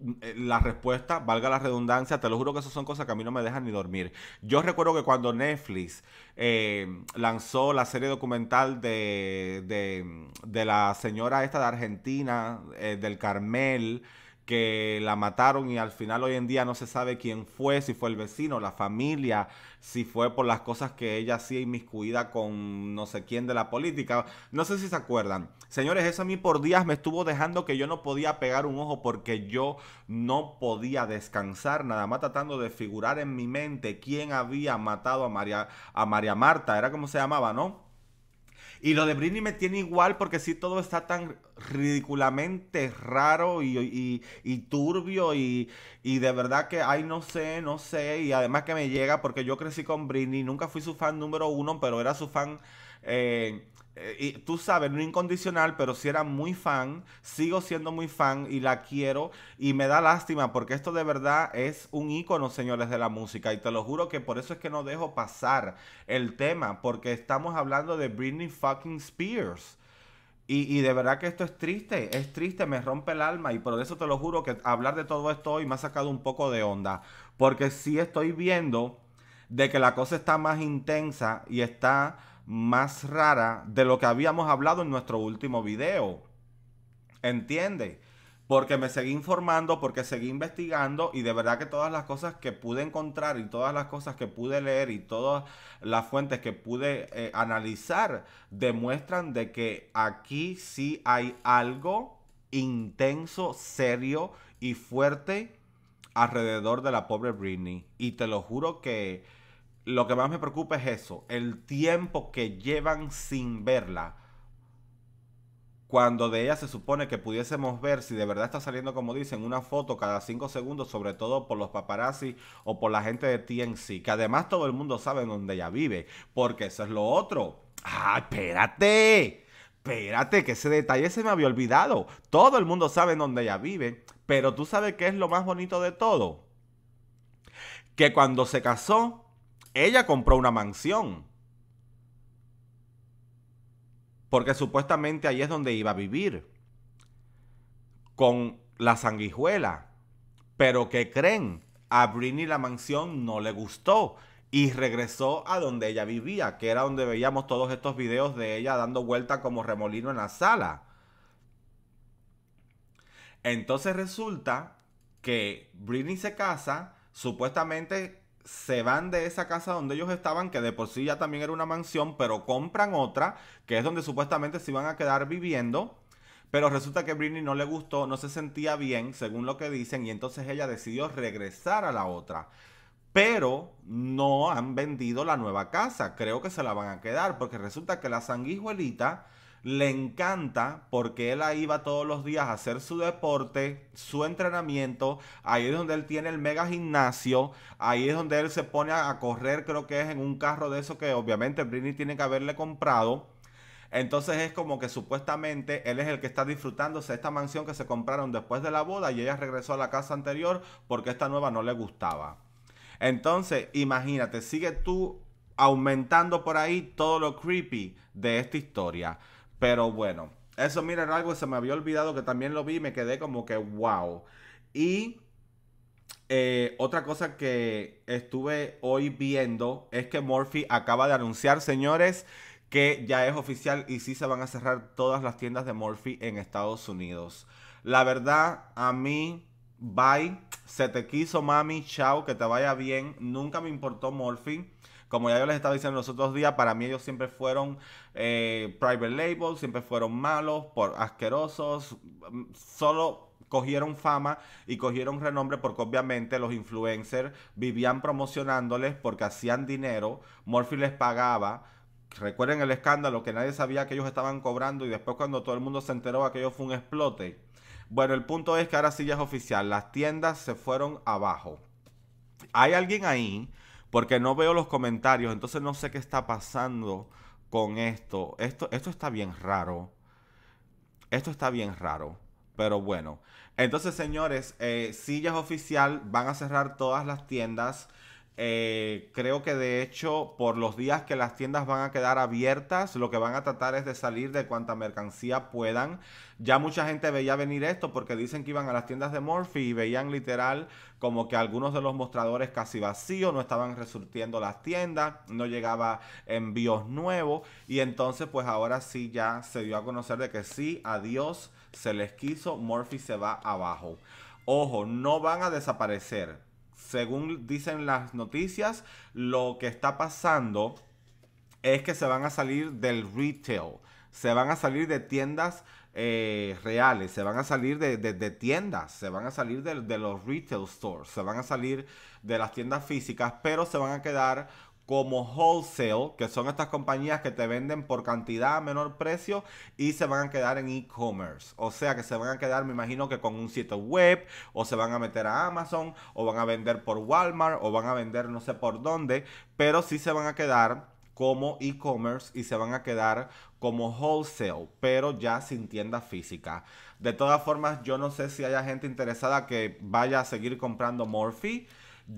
mm, eh, la respuesta, valga la redundancia, te lo juro que esas son cosas que a mí no me dejan ni dormir. Yo recuerdo que cuando Netflix eh, lanzó la serie documental de, de, la señora esta de Argentina, eh, del Carmel, que la mataron y al final hoy en día no se sabe quién fue, si fue el vecino, la familia, si fue por las cosas que ella hacía inmiscuida con no sé quién de la política. No sé si se acuerdan. Señores, eso a mí por días me estuvo dejando que yo no podía pegar un ojo porque yo no podía descansar, nada más tratando de figurar en mi mente quién había matado a María, a María Marta, era como se llamaba, ¿no? Y lo de Britney me tiene igual porque sí todo está tan ridículamente raro y, turbio y, de verdad que, ay, no sé, no sé. Y además que me llega porque yo crecí con Britney, nunca fui su fan número uno, pero era su fan... Eh, eh, y tú sabes, no incondicional, pero si era muy fan, sigo siendo muy fan y la quiero y me da lástima porque esto de verdad es un ícono, señores de la música, y te lo juro que por eso es que no dejo pasar el tema, porque estamos hablando de Britney fucking Spears. Y, y, de verdad que esto es triste, es triste, me rompe el alma y por eso te lo juro que hablar de todo esto hoy me ha sacado un poco de onda, porque sí estoy viendo de que la cosa está más intensa y está más rara de lo que habíamos hablado en nuestro último video. entiende Porque me seguí informando, porque seguí investigando y de verdad que todas las cosas que pude encontrar y todas las cosas que pude leer y todas las fuentes que pude eh, analizar demuestran de que aquí sí hay algo intenso, serio y fuerte alrededor de la pobre Britney. Y te lo juro que lo que más me preocupa es eso, el tiempo que llevan sin verla. Cuando de ella se supone que pudiésemos ver si de verdad está saliendo, como dicen, una foto cada cinco segundos, sobre todo por los paparazzi o por la gente de TNC, que además todo el mundo sabe dónde ella vive, porque eso es lo otro. ¡Ah, espérate! Espérate, que ese detalle se me había olvidado. Todo el mundo sabe dónde ella vive, pero tú sabes qué es lo más bonito de todo. Que cuando se casó, ella compró una mansión. Porque supuestamente ahí es donde iba a vivir. Con la sanguijuela. Pero ¿qué creen? A Britney la mansión no le gustó. Y regresó a donde ella vivía, que era donde veíamos todos estos videos de ella dando vuelta como remolino en la sala. Entonces resulta que Britney se casa, supuestamente se van de esa casa donde ellos estaban, que de por sí ya también era una mansión, pero compran otra, que es donde supuestamente se iban a quedar viviendo. Pero resulta que Britney no le gustó, no se sentía bien, según lo que dicen, y entonces ella decidió regresar a la otra. Pero no han vendido la nueva casa, creo que se la van a quedar, porque resulta que la sanguijuelita le encanta porque él ahí va todos los días a hacer su deporte, su entrenamiento, ahí es donde él tiene el mega gimnasio, ahí es donde él se pone a, correr, creo que es en un carro de eso que obviamente Britney tiene que haberle comprado. Entonces es como que supuestamente él es el que está disfrutándose esta mansión que se compraron después de la boda y ella regresó a la casa anterior porque esta nueva no le gustaba. Entonces, imagínate, sigue tú aumentando por ahí todo lo creepy de esta historia. Pero bueno, eso mira algo que se me había olvidado que también lo vi y me quedé como que wow. Y eh, otra cosa que estuve hoy viendo es que Morphy acaba de anunciar, señores, que ya es oficial y sí se van a cerrar todas las tiendas de Morphy en Estados Unidos. La verdad, a mí, bye, se te quiso mami, chao, que te vaya bien. Nunca me importó Morphy. Como ya yo les estaba diciendo los otros días, para mí ellos siempre fueron eh, private labels, siempre fueron malos, por asquerosos, mm, solo cogieron fama y cogieron renombre porque obviamente los influencers vivían promocionándoles porque hacían dinero, Morphy les pagaba. Recuerden el escándalo que nadie sabía que ellos estaban cobrando y después cuando todo el mundo se enteró aquello fue un explote. Bueno, el punto es que ahora sí ya es oficial, las tiendas se fueron abajo. Hay alguien ahí porque no veo los comentarios, entonces no sé qué está pasando con esto. Esto, esto está bien raro. Esto está bien raro. Pero bueno. Entonces, señores, eh, sillas oficial. Van a cerrar todas las tiendas. Eh, creo que de hecho por los días que las tiendas van a quedar abiertas, lo que van a tratar es de salir de cuanta mercancía puedan. Ya mucha gente veía venir esto porque dicen que iban a las tiendas de Murphy y veían literal como que algunos de los mostradores casi vacíos, no estaban resurtiendo las tiendas, no llegaba envíos nuevos y entonces pues ahora sí ya se dio a conocer de que sí, adiós, se les quiso, Murphy se va abajo. Ojo, no van a desaparecer, según dicen las noticias, lo que está pasando es que se van a salir del retail, se van a salir de tiendas eh, reales, se van a salir de, tiendas, se van a salir de, de, los retail stores, se van a salir de las tiendas físicas, pero se van a quedar como wholesale, que son estas compañías que te venden por cantidad a menor precio y se van a quedar en e-commerce. O sea que se van a quedar, me imagino que con un sitio web, o se van a meter a Amazon, o van a vender por Walmart, o van a vender no sé por dónde, pero sí se van a quedar como e-commerce y se van a quedar como wholesale, pero ya sin tienda física. De todas formas, yo no sé si haya gente interesada que vaya a seguir comprando Morphe.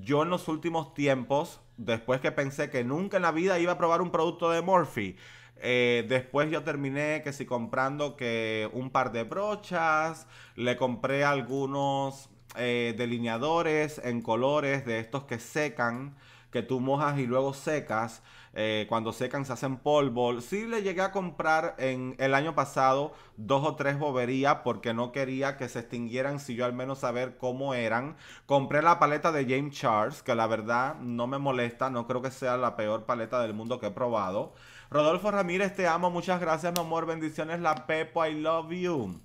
Yo en los últimos tiempos Después que pensé que nunca en la vida iba a probar un producto de Morphe. Eh, después yo terminé que si comprando que un par de brochas, le compré algunos eh, delineadores en colores de estos que secan, que tú mojas y luego secas. Eh, cuando secan se hacen polvo. Sí le llegué a comprar en el año pasado dos o tres boberías porque no quería que se extinguieran si yo al menos saber cómo eran. Compré la paleta de James Charles, que la verdad no me molesta, no creo que sea la peor paleta del mundo que he probado. Rodolfo Ramírez, te amo, muchas gracias, mi amor, bendiciones, la Pepo, I love you.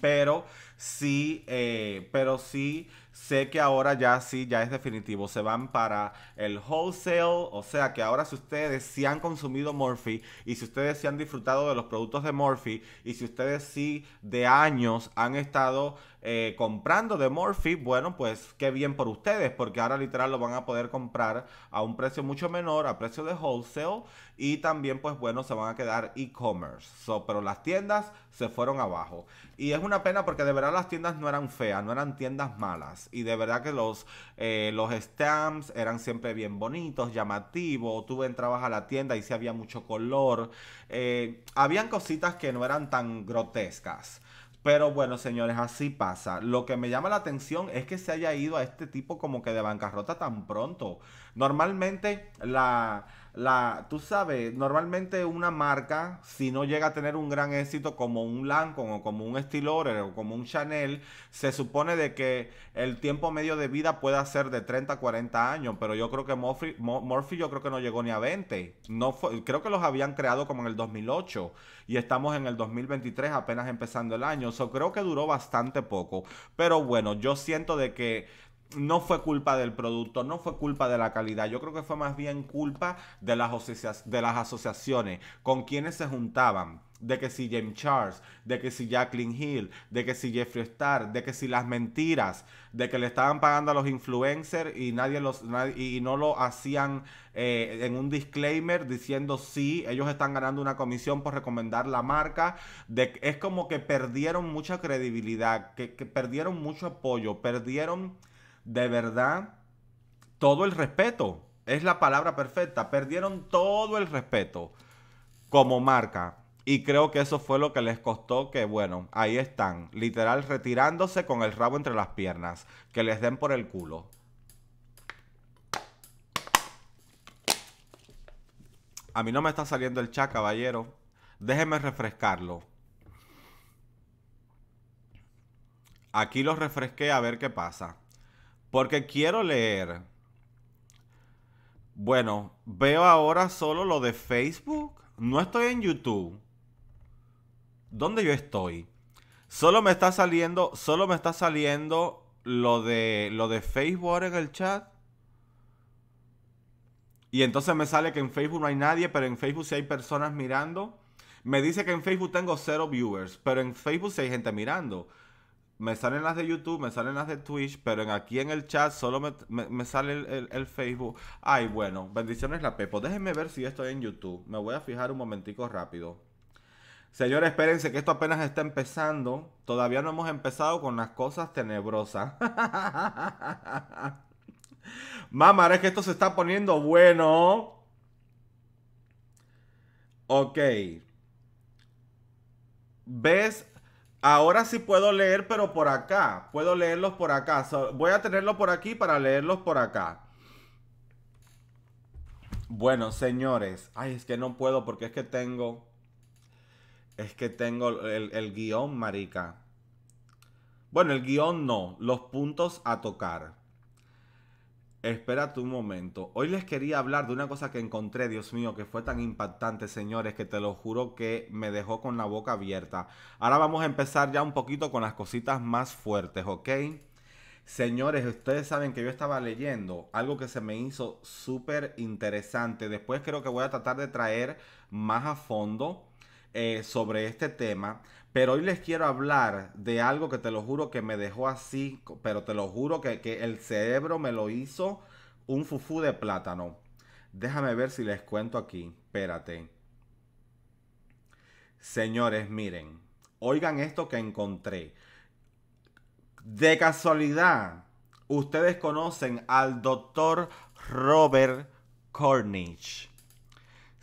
Pero sí, eh, pero sí Sé que ahora ya sí, ya es definitivo. Se van para el wholesale. O sea que ahora si ustedes sí han consumido Morphe y si ustedes sí han disfrutado de los productos de Morphe y si ustedes sí de años han estado eh, comprando de Morphy, bueno, pues qué bien por ustedes, porque ahora literal lo van a poder comprar a un precio mucho menor, a precio de wholesale, y también pues bueno, se van a quedar e-commerce. pero las tiendas se fueron abajo. Y es una pena porque de verdad las tiendas no eran feas, no eran tiendas malas. Y de verdad que los, eh, los stamps eran siempre bien bonitos, llamativos. Tuve entrabas a la tienda y si había mucho color. Eh, habían cositas que no eran tan grotescas. Pero bueno, señores, así pasa. Lo que me llama la atención es que se haya ido a este tipo como que de bancarrota tan pronto. Normalmente la, la, tú sabes, normalmente una marca, si no llega a tener un gran éxito como un Lancome o como un Stilorer o como un Chanel, se supone de que el tiempo medio de vida pueda ser de 30 a 40 años, pero yo creo que Murphy, yo creo que no llegó ni a 20. No creo que los habían creado como en el 2008 y estamos en el 2023 apenas empezando el año, so creo que duró bastante poco, pero bueno, yo siento de que no fue culpa del producto, no fue culpa de la calidad. Yo creo que fue más bien culpa de las, de las asociaciones, con quienes se juntaban. De que si James Charles, de que si Jacqueline Hill, de que si Jeffrey Star, de que si las mentiras, de que le estaban pagando a los influencers y nadie los y no lo hacían eh, en un disclaimer diciendo sí, ellos están ganando una comisión por recomendar la marca. De, es como que perdieron mucha credibilidad, que, que perdieron mucho apoyo, perdieron de verdad todo el respeto. Es la palabra perfecta. Perdieron todo el respeto como marca. Y creo que eso fue lo que les costó que, bueno, ahí están, literal retirándose con el rabo entre las piernas. Que les den por el culo. A mí no me está saliendo el chat, caballero. Déjenme refrescarlo. Aquí lo refresqué a ver qué pasa. Porque quiero leer. Bueno, veo ahora solo lo de Facebook. No estoy en YouTube. ¿Dónde yo estoy? Solo me está saliendo, solo me está saliendo lo de lo de Facebook en el chat. Y entonces me sale que en Facebook no hay nadie, pero en Facebook sí hay personas mirando. Me dice que en Facebook tengo cero viewers, pero en Facebook sí hay gente mirando me salen las de YouTube, me salen las de Twitch, pero en, aquí en el chat solo me, sale el, Facebook. Ay, bueno, bendiciones la Pepo. Déjenme ver si estoy en YouTube. Me voy a fijar un momentico rápido. Señores, espérense que esto apenas está empezando. Todavía no hemos empezado con las cosas tenebrosas. Mamá, es que esto se está poniendo bueno. Ok. ¿Ves Ahora sí puedo leer, pero por acá. Puedo leerlos por acá. voy a tenerlo por aquí para leerlos por acá. Bueno, señores. Ay, es que no puedo porque es que tengo... Es que tengo el, el guión, marica. Bueno, el guión no. Los puntos a tocar. Espera tu momento. Hoy les quería hablar de una cosa que encontré, Dios mío, que fue tan impactante, señores, que te lo juro que me dejó con la boca abierta. Ahora vamos a empezar ya un poquito con las cositas más fuertes, ¿ok? Señores, ustedes saben que yo estaba leyendo algo que se me hizo súper interesante. Después creo que voy a tratar de traer más a fondo eh, sobre este tema, pero hoy les quiero hablar de algo que te lo juro que me dejó así, pero te lo juro que, que el cerebro me lo hizo un fufú de plátano. Déjame ver si les cuento aquí, espérate. Señores, miren, oigan esto que encontré. De casualidad, ustedes conocen al doctor Robert Cornish.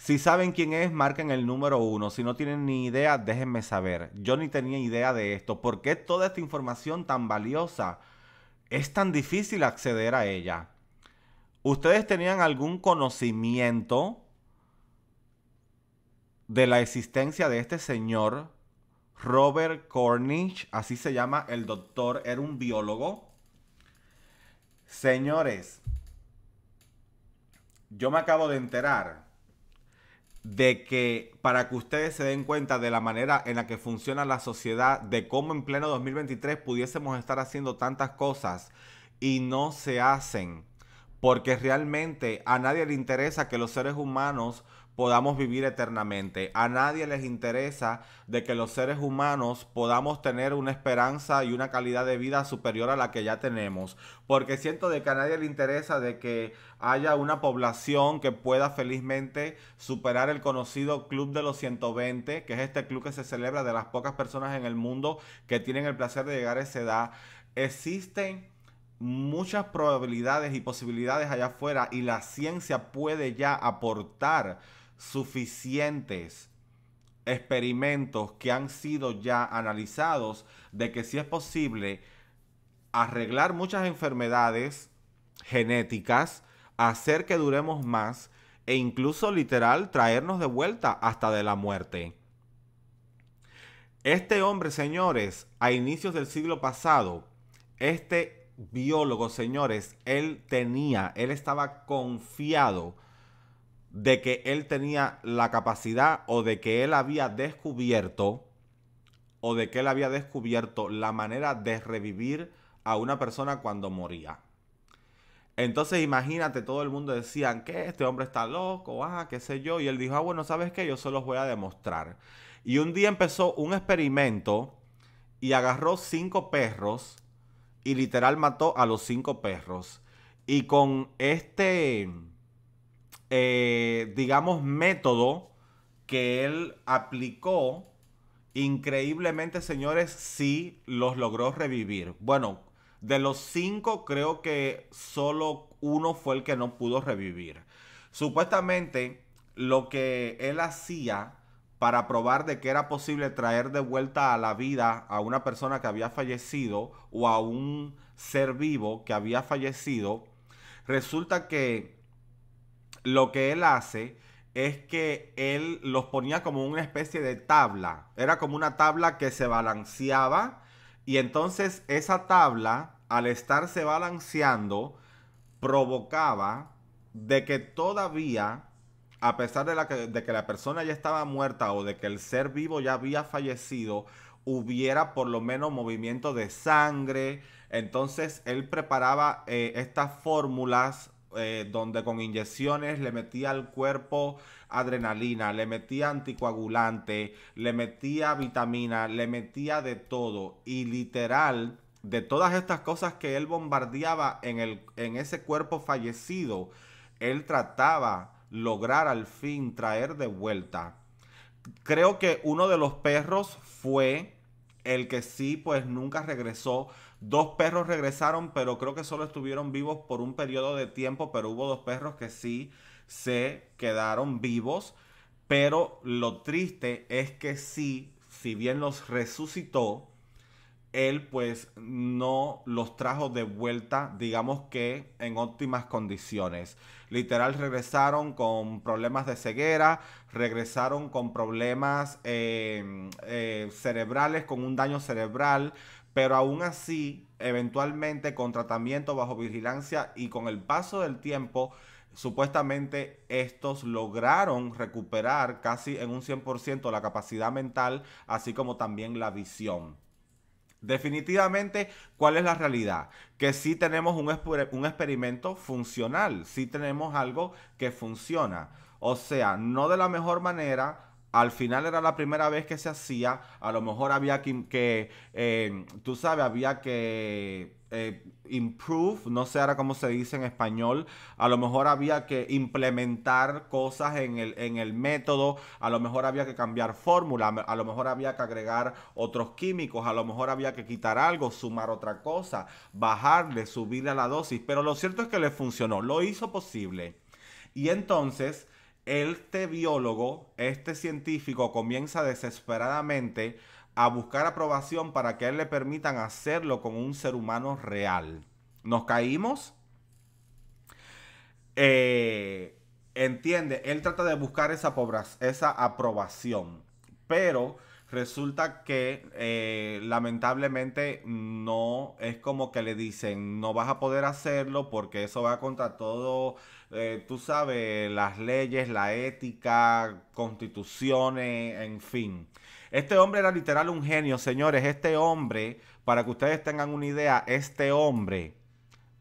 Si saben quién es, marquen el número uno. Si no tienen ni idea, déjenme saber. Yo ni tenía idea de esto. ¿Por qué toda esta información tan valiosa es tan difícil acceder a ella? ¿Ustedes tenían algún conocimiento de la existencia de este señor? Robert Cornish, así se llama el doctor, era un biólogo. Señores, yo me acabo de enterar de que para que ustedes se den cuenta de la manera en la que funciona la sociedad, de cómo en pleno 2023 pudiésemos estar haciendo tantas cosas y no se hacen, porque realmente a nadie le interesa que los seres humanos podamos vivir eternamente. A nadie les interesa de que los seres humanos podamos tener una esperanza y una calidad de vida superior a la que ya tenemos, porque siento de que a nadie le interesa de que haya una población que pueda felizmente superar el conocido Club de los 120, que es este club que se celebra de las pocas personas en el mundo que tienen el placer de llegar a esa edad. Existen muchas probabilidades y posibilidades allá afuera y la ciencia puede ya aportar suficientes experimentos que han sido ya analizados de que si es posible arreglar muchas enfermedades genéticas, hacer que duremos más e incluso literal traernos de vuelta hasta de la muerte. Este hombre, señores, a inicios del siglo pasado, este biólogo, señores, él tenía, él estaba confiado de que él tenía la capacidad o de que él había descubierto o de que él había descubierto la manera de revivir a una persona cuando moría. Entonces imagínate, todo el mundo decían que este hombre está loco, ah, qué sé yo, y él dijo, ah, bueno, ¿sabes qué? Yo se los voy a demostrar. Y un día empezó un experimento y agarró cinco perros y literal mató a los cinco perros. Y con este eh, digamos, método que él aplicó, increíblemente, señores, sí los logró revivir. Bueno, de los cinco creo que solo uno fue el que no pudo revivir. Supuestamente lo que él hacía para probar de que era posible traer de vuelta a la vida a una persona que había fallecido o a un ser vivo que había fallecido, resulta que lo que él hace es que él los ponía como una especie de tabla. Era como una tabla que se balanceaba y entonces esa tabla, al estarse balanceando, provocaba de que todavía, a pesar de, que, la persona ya estaba muerta o de que el ser vivo ya había fallecido, hubiera por lo menos movimiento de sangre. Entonces él preparaba eh, estas fórmulas eh, donde con inyecciones le metía al cuerpo adrenalina, le metía anticoagulante, le metía vitamina, le metía de todo. Y literal, de todas estas cosas que él bombardeaba en, el, en ese cuerpo fallecido, él trataba lograr al fin traer de vuelta. Creo que uno de los perros fue el que sí, pues nunca regresó, Dos perros regresaron, pero creo que solo estuvieron vivos por un periodo de tiempo, pero hubo dos perros que sí se quedaron vivos. Pero lo triste es que sí, si bien los resucitó, él pues no los trajo de vuelta, digamos que en óptimas condiciones. Literal regresaron con problemas de ceguera, regresaron con problemas eh, eh, cerebrales, con un daño cerebral, pero aún así, eventualmente con tratamiento bajo vigilancia y con el paso del tiempo, supuestamente estos lograron recuperar casi en un 100% la capacidad mental, así como también la visión. Definitivamente, ¿cuál es la realidad? Que sí tenemos un, experimento funcional, sí tenemos algo que funciona. O sea, no de la mejor manera, al final era la primera vez que se hacía, a lo mejor había que, que eh, tú sabes, había que eh, improve, no sé ahora cómo se dice en español, a lo mejor había que implementar cosas en el, en el método, a lo mejor había que cambiar fórmula, a lo mejor había que agregar otros químicos, a lo mejor había que quitar algo, sumar otra cosa, bajarle, subirle a la dosis, pero lo cierto es que le funcionó, lo hizo posible. Y entonces este biólogo, este científico comienza desesperadamente a buscar aprobación para que él le permitan hacerlo con un ser humano real. ¿Nos caímos? Eh, entiende, él trata de buscar esa, esa aprobación, pero resulta que eh, lamentablemente no es como que le dicen no vas a poder hacerlo porque eso va contra todo eh, tú sabes, las leyes, la ética, constituciones, en fin. Este hombre era literal un genio, señores. Este hombre, para que ustedes tengan una idea, este hombre,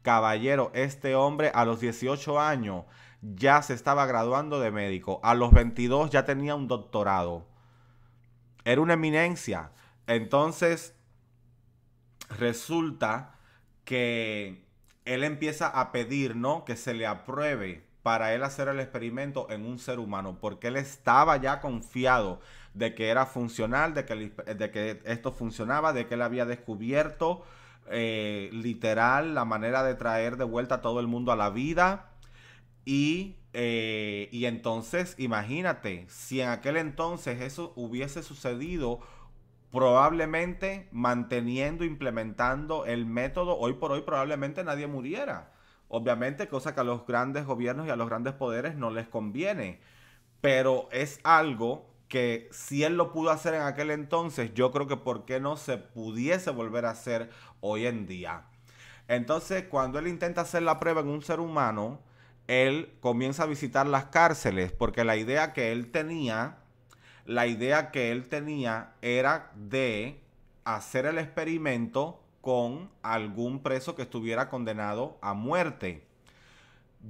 caballero, este hombre a los 18 años ya se estaba graduando de médico. A los 22 ya tenía un doctorado. Era una eminencia. Entonces, resulta que él empieza a pedir, ¿no? Que se le apruebe para él hacer el experimento en un ser humano, porque él estaba ya confiado de que era funcional, de que, de que esto funcionaba, de que él había descubierto eh, literal la manera de traer de vuelta a todo el mundo a la vida. Y, eh, y entonces, imagínate, si en aquel entonces eso hubiese sucedido probablemente manteniendo, implementando el método, hoy por hoy probablemente nadie muriera. Obviamente, cosa que a los grandes gobiernos y a los grandes poderes no les conviene. Pero es algo que si él lo pudo hacer en aquel entonces, yo creo que por qué no se pudiese volver a hacer hoy en día. Entonces, cuando él intenta hacer la prueba en un ser humano, él comienza a visitar las cárceles, porque la idea que él tenía la idea que él tenía era de hacer el experimento con algún preso que estuviera condenado a muerte.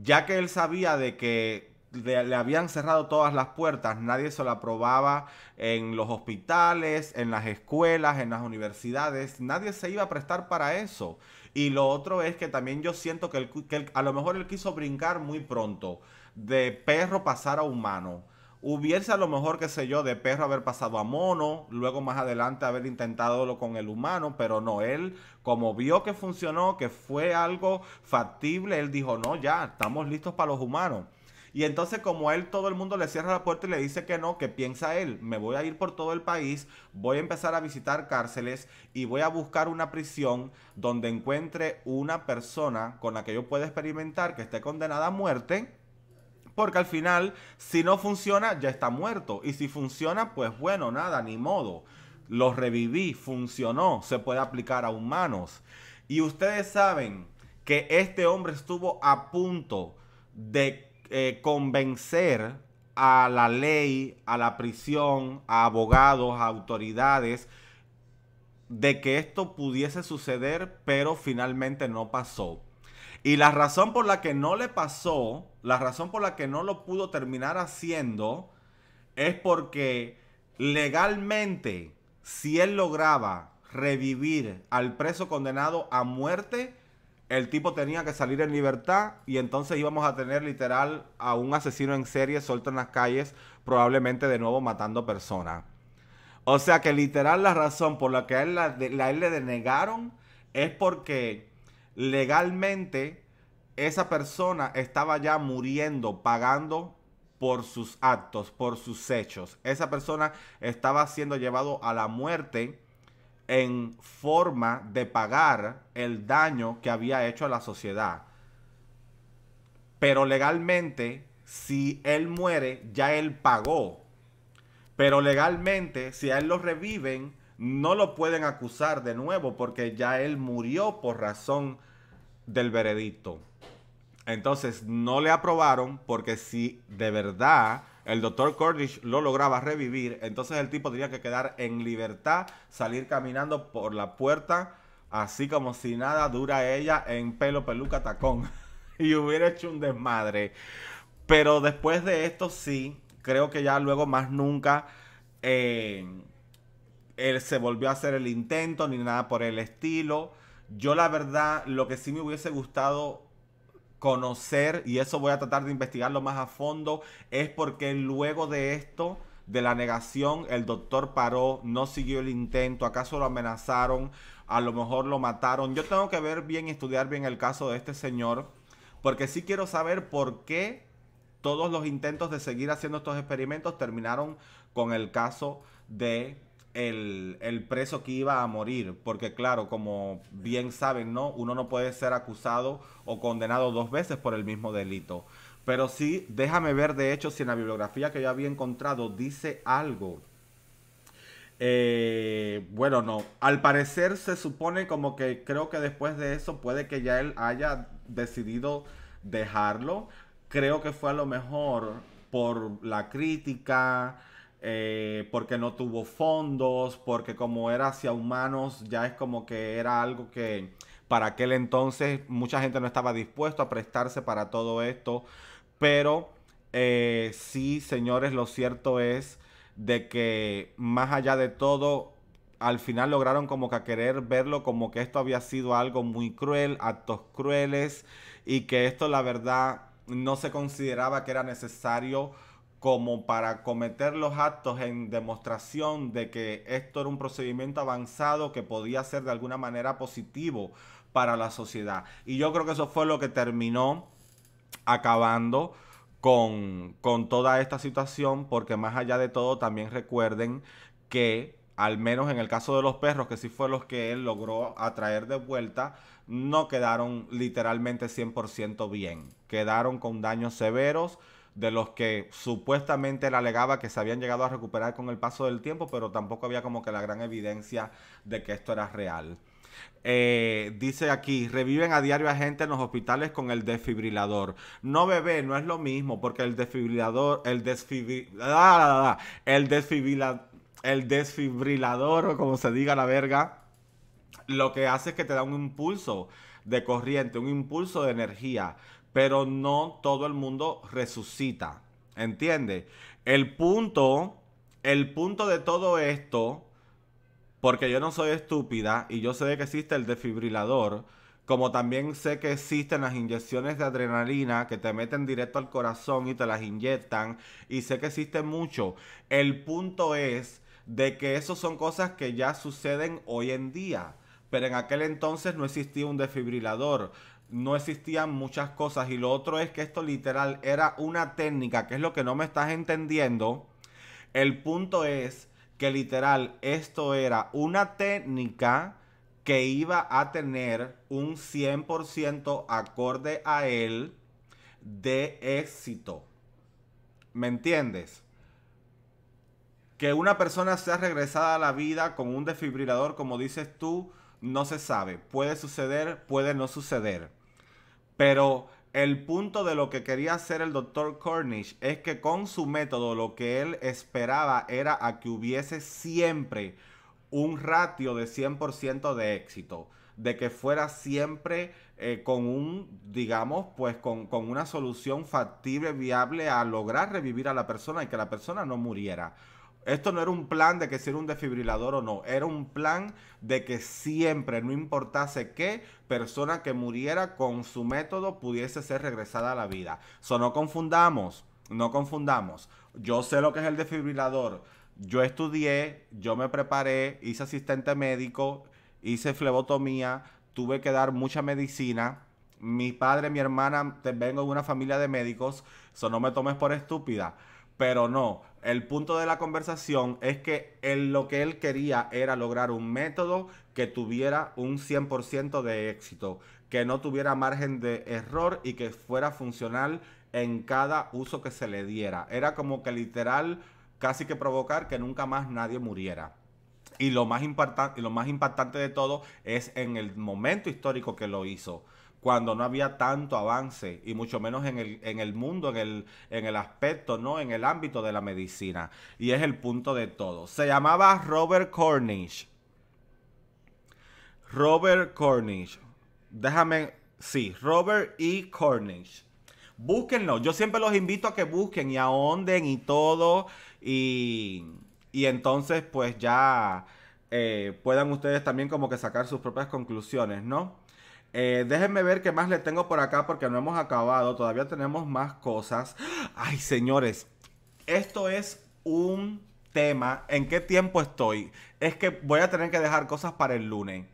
Ya que él sabía de que le, habían cerrado todas las puertas, nadie se lo aprobaba en los hospitales, en las escuelas, en las universidades, nadie se iba a prestar para eso. Y lo otro es que también yo siento que, a lo mejor él quiso brincar muy pronto, de perro pasar a humano Hubiese a lo mejor, qué sé yo, de perro haber pasado a mono, luego más adelante haber intentado lo con el humano, pero no, él como vio que funcionó, que fue algo factible, él dijo, no, ya, estamos listos para los humanos. Y entonces como él todo el mundo le cierra la puerta y le dice que no, que piensa él, me voy a ir por todo el país, voy a empezar a visitar cárceles y voy a buscar una prisión donde encuentre una persona con la que yo pueda experimentar que esté condenada a muerte porque al final, si no funciona, ya está muerto. Y si funciona, pues bueno, nada, ni modo. Lo reviví, funcionó, se puede aplicar a humanos. Y ustedes saben que este hombre estuvo a punto de eh, convencer a la ley, a la prisión, a abogados, a autoridades, de que esto pudiese suceder, pero finalmente no pasó. Y la razón por la que no le pasó, la razón por la que no lo pudo terminar haciendo, es porque legalmente, si él lograba revivir al preso condenado a muerte, el tipo tenía que salir en libertad y entonces íbamos a tener literal a un asesino en serie suelto en las calles, probablemente de nuevo matando personas. O sea que literal la razón por la que a él, le denegaron es porque legalmente esa persona estaba ya muriendo, pagando por sus actos, por sus hechos. Esa persona estaba siendo llevado a la muerte en forma de pagar el daño que había hecho a la sociedad. Pero legalmente, si él muere, ya él pagó. Pero legalmente, si a él lo reviven, no lo pueden acusar de nuevo porque ya él murió por razón del veredicto. Entonces no le aprobaron porque si de verdad el doctor Cordish lo lograba revivir, entonces el tipo tenía que quedar en libertad, salir caminando por la puerta, así como si nada, dura ella en pelo, peluca, tacón. y hubiera hecho un desmadre. Pero después de esto sí, creo que ya luego más nunca eh, él se volvió a hacer el intento ni nada por el estilo. Yo la verdad, lo que sí me hubiese gustado conocer, y eso voy a tratar de investigarlo más a fondo, es porque luego de esto, de la negación, el doctor paró, no siguió el intento, acaso lo amenazaron, a lo mejor lo mataron. Yo tengo que ver bien y estudiar bien el caso de este señor, porque sí quiero saber por qué todos los intentos de seguir haciendo estos experimentos terminaron con el caso de el, preso que iba a morir, porque claro, como bien saben, ¿no? Uno no puede ser acusado o condenado dos veces por el mismo delito. Pero sí, déjame ver de hecho si en la bibliografía que yo había encontrado dice algo. Eh, bueno, no. Al parecer se supone como que creo que después de eso puede que ya él haya decidido dejarlo. Creo que fue a lo mejor por la crítica, eh, porque no tuvo fondos, porque como era hacia humanos, ya es como que era algo que para aquel entonces mucha gente no estaba dispuesto a prestarse para todo esto. Pero eh, sí, señores, lo cierto es de que más allá de todo, al final lograron como que querer verlo como que esto había sido algo muy cruel, actos crueles, y que esto la verdad no se consideraba que era necesario como para cometer los actos en demostración de que esto era un procedimiento avanzado que podía ser de alguna manera positivo para la sociedad. Y yo creo que eso fue lo que terminó acabando con, toda esta situación, porque más allá de todo también recuerden que al menos en el caso de los perros, que sí fue los que él logró atraer de vuelta, no quedaron literalmente 100% bien. Quedaron con daños severos de los que supuestamente él alegaba que se habían llegado a recuperar con el paso del tiempo, pero tampoco había como que la gran evidencia de que esto era real. Eh, dice aquí, reviven a diario a gente en los hospitales con el desfibrilador. No, bebé, no es lo mismo, porque el desfibrilador, el desfibrilador, el desfibrilador, el desfibrilador, o como se diga la verga, lo que hace es que te da un impulso de corriente, un impulso de energía pero no todo el mundo resucita. ¿Entiendes? El punto, el punto de todo esto, porque yo no soy estúpida y yo sé que existe el defibrilador, como también sé que existen las inyecciones de adrenalina que te meten directo al corazón y te las inyectan, y sé que existe mucho. El punto es de que eso son cosas que ya suceden hoy en día, pero en aquel entonces no existía un defibrilador no existían muchas cosas. Y lo otro es que esto literal era una técnica, que es lo que no me estás entendiendo. El punto es que literal esto era una técnica que iba a tener un 100% acorde a él de éxito. ¿Me entiendes? Que una persona sea regresada a la vida con un desfibrilador, como dices tú, no se sabe. Puede suceder, puede no suceder. Pero el punto de lo que quería hacer el doctor Cornish es que con su método lo que él esperaba era a que hubiese siempre un ratio de 100% de éxito. De que fuera siempre eh, con un, digamos, pues con una solución factible, viable a lograr revivir a la persona y que la persona no muriera. Esto no era un plan de que si era un desfibrilador o no, era un plan de que siempre, no importase qué, persona que muriera con su método pudiese ser regresada a la vida. So, no confundamos, no confundamos. Yo sé lo que es el desfibrilador. Yo estudié, yo me preparé, hice asistente médico, hice flebotomía, tuve que dar mucha medicina. Mi padre, mi hermana, vengo de una familia de médicos, so no me tomes por estúpida pero no. El punto de la conversación es que lo que él quería era lograr un método que tuviera un 100% de éxito, que no tuviera margen de error y que fuera funcional en cada uso que se le diera. Era como que literal casi que provocar que nunca más nadie muriera. Y lo más, y lo más impactante de todo es en el momento histórico que lo hizo cuando no había tanto avance y mucho menos en el, mundo, en el, en el aspecto, ¿no? En el ámbito de la medicina. Y es el punto de todo. Se llamaba Robert Cornish. Robert Cornish. Déjame, sí, Robert E. Cornish. Búsquenlo. Yo siempre los invito a que busquen y ahonden y todo. Y, y entonces pues ya eh, puedan ustedes también como que sacar sus propias conclusiones, ¿no? Eh, déjenme ver qué más le tengo por acá porque no hemos acabado. Todavía tenemos más cosas. Ay, señores, esto es un tema. ¿En qué tiempo estoy? Es que voy a tener que dejar cosas para el lunes.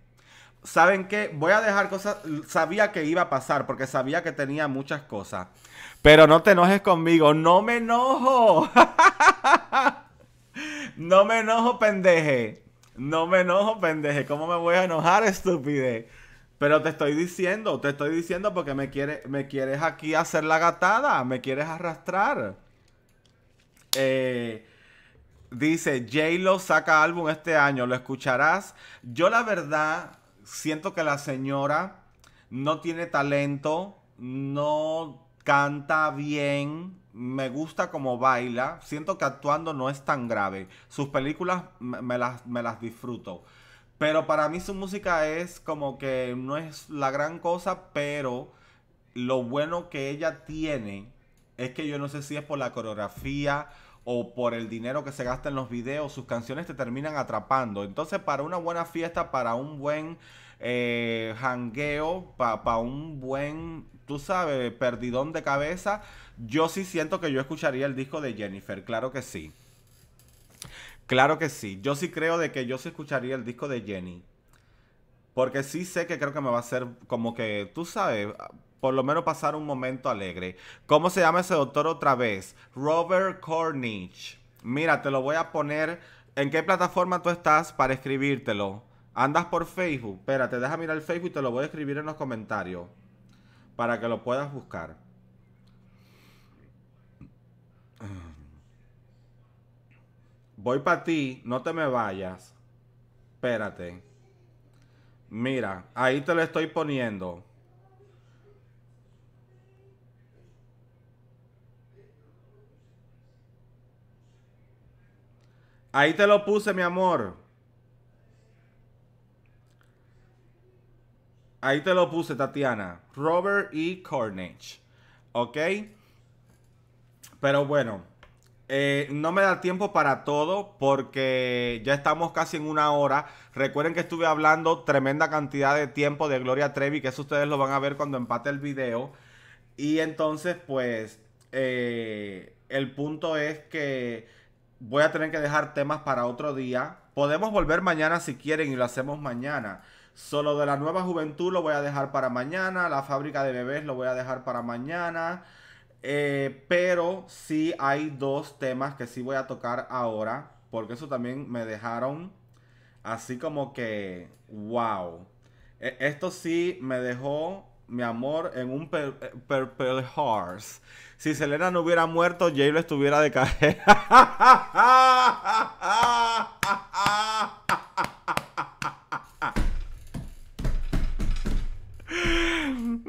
¿Saben qué? Voy a dejar cosas. Sabía que iba a pasar porque sabía que tenía muchas cosas. Pero no te enojes conmigo. No me enojo. no me enojo, pendeje. No me enojo, pendeje. ¿Cómo me voy a enojar, estúpide? Pero te estoy diciendo, te estoy diciendo porque me, me quieres aquí hacer la gatada, me quieres arrastrar. Eh, dice, J-Lo saca álbum este año, ¿lo escucharás? Yo la verdad siento que la señora no tiene talento, no canta bien, me gusta como baila, siento que actuando no es tan grave. Sus películas las, me las disfruto. Pero para mí su música es como que no es la gran cosa, pero lo bueno que ella tiene es que yo no sé si es por la coreografía o por el dinero que se gasta en los videos, sus canciones te terminan atrapando. Entonces, para una buena fiesta, para un buen eh, jangueo, para un buen, tú sabes, perdidón de cabeza, yo sí siento que yo escucharía el disco de Jennifer, claro que sí. Claro que sí. Yo sí creo de que yo sí escucharía el disco de Jenny. Porque sí sé que creo que me va a hacer como que, tú sabes, por lo menos pasar un momento alegre. ¿Cómo se llama ese doctor otra vez? Robert Cornish. Mira, te lo voy a poner. ¿En qué plataforma tú estás para escribírtelo? Andas por Facebook. te deja mirar el Facebook y te lo voy a escribir en los comentarios. Para que lo puedas buscar. Voy para ti, no te me vayas. Espérate. Mira, ahí te lo estoy poniendo. Ahí te lo puse, mi amor. Ahí te lo puse, Tatiana. Robert E. Cornish. ¿Ok? Pero bueno. Eh, no me da tiempo para todo porque ya estamos casi en una hora. Recuerden que estuve hablando tremenda cantidad de tiempo de Gloria Trevi, que eso ustedes lo van a ver cuando empate el video. Y entonces, pues, eh, el punto es que voy a tener que dejar temas para otro día. Podemos volver mañana si quieren y lo hacemos mañana. Solo de la nueva juventud lo voy a dejar para mañana. La fábrica de bebés lo voy a dejar para mañana. Eh, pero sí hay dos temas que sí voy a tocar ahora, porque eso también me dejaron así como que, wow. E, esto sí me dejó, mi amor, en un purple eh, horse. Si Selena no hubiera muerto, Jay lo estuviera de caer.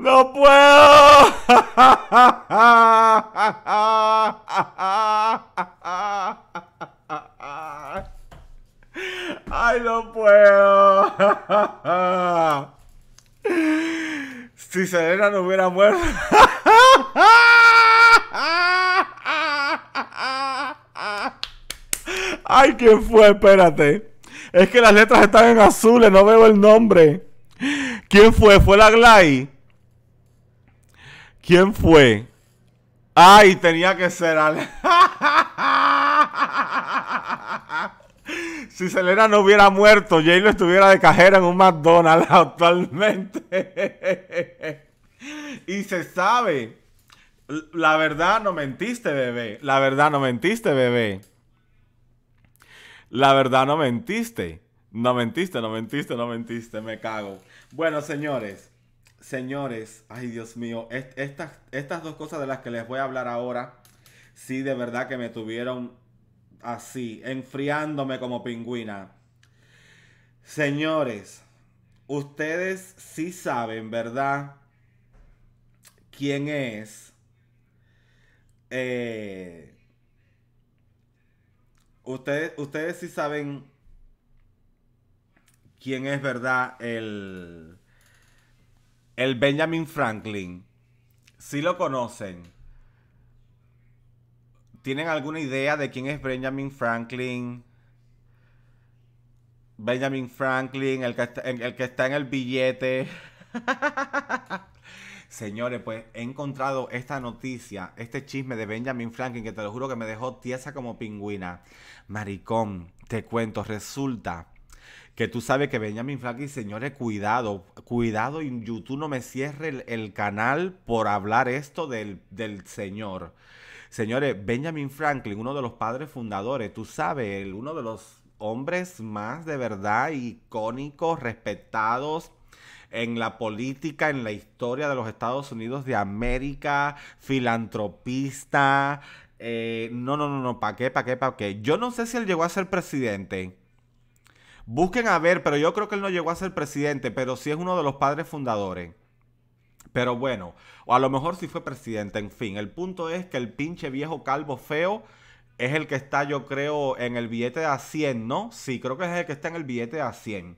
¡No puedo! ¡Ay, no puedo! Si Serena no hubiera muerto... ¡Ay, quién fue! Espérate. Es que las letras están en azules, no veo el nombre. ¿Quién fue? ¿Fue la Glay? ¿Quién fue? Ay, tenía que ser al... si Selena no hubiera muerto, Jay lo estuviera de cajera en un McDonald's actualmente. y se sabe. La verdad no mentiste, bebé. La verdad no mentiste, bebé. La verdad no mentiste. No mentiste, no mentiste, no mentiste. Me cago. Bueno, señores. Señores, ay Dios mío, estas, estas dos cosas de las que les voy a hablar ahora, sí de verdad que me tuvieron así, enfriándome como pingüina. Señores, ustedes sí saben, ¿verdad? ¿Quién es? Eh, ustedes, ustedes sí saben quién es, ¿verdad? El el Benjamin Franklin. Si lo conocen. ¿Tienen alguna idea de quién es Benjamin Franklin? Benjamin Franklin, el que está, el que está en el billete. Señores, pues he encontrado esta noticia, este chisme de Benjamin Franklin que te lo juro que me dejó tiesa como pingüina. Maricón, te cuento, resulta que tú sabes que Benjamin Franklin, señores, cuidado, cuidado, y YouTube no me cierre el, canal por hablar esto del, señor. Señores, Benjamin Franklin, uno de los padres fundadores, tú sabes, uno de los hombres más de verdad icónicos, respetados en la política, en la historia de los Estados Unidos de América, filantropista. Eh, no, no, no, no, ¿para qué? ¿Para qué? ¿Para qué? Yo no sé si él llegó a ser presidente. Busquen a ver, pero yo creo que él no llegó a ser presidente, pero sí es uno de los padres fundadores. Pero bueno, o a lo mejor sí fue presidente, en fin. El punto es que el pinche viejo calvo feo es el que está, yo creo, en el billete de a 100, ¿no? Sí, creo que es el que está en el billete de a 100.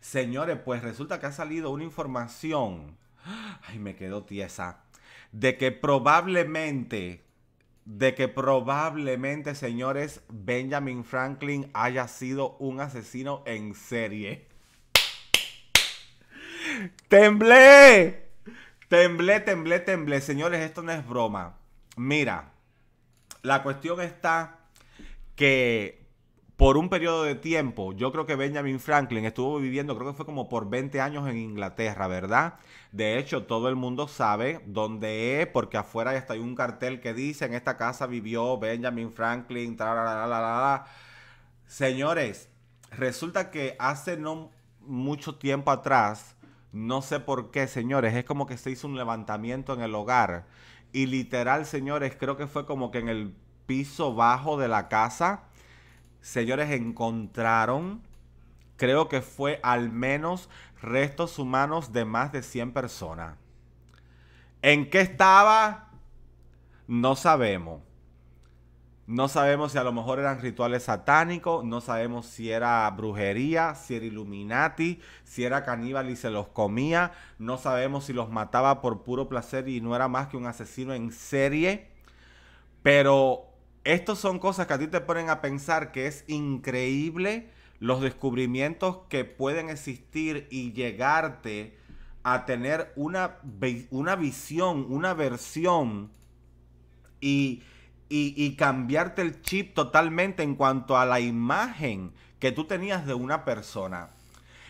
Señores, pues resulta que ha salido una información. ¡ah! Ay, me quedo tiesa. De que probablemente de que probablemente, señores, Benjamin Franklin haya sido un asesino en serie. ¡Temblé! Temblé, temblé, temblé. Señores, esto no es broma. Mira, la cuestión está que por un periodo de tiempo, yo creo que Benjamin Franklin estuvo viviendo, creo que fue como por 20 años en Inglaterra, ¿verdad? De hecho, todo el mundo sabe dónde es, porque afuera hasta hay un cartel que dice, en esta casa vivió Benjamin Franklin, la Señores, resulta que hace no mucho tiempo atrás, no sé por qué, señores, es como que se hizo un levantamiento en el hogar. Y literal, señores, creo que fue como que en el piso bajo de la casa Señores, encontraron, creo que fue al menos restos humanos de más de 100 personas. ¿En qué estaba? No sabemos. No sabemos si a lo mejor eran rituales satánicos, no sabemos si era brujería, si era Illuminati, si era caníbal y se los comía, no sabemos si los mataba por puro placer y no era más que un asesino en serie, pero estos son cosas que a ti te ponen a pensar que es increíble los descubrimientos que pueden existir y llegarte a tener una, una visión, una versión y, y, cambiarte el chip totalmente en cuanto a la imagen que tú tenías de una persona.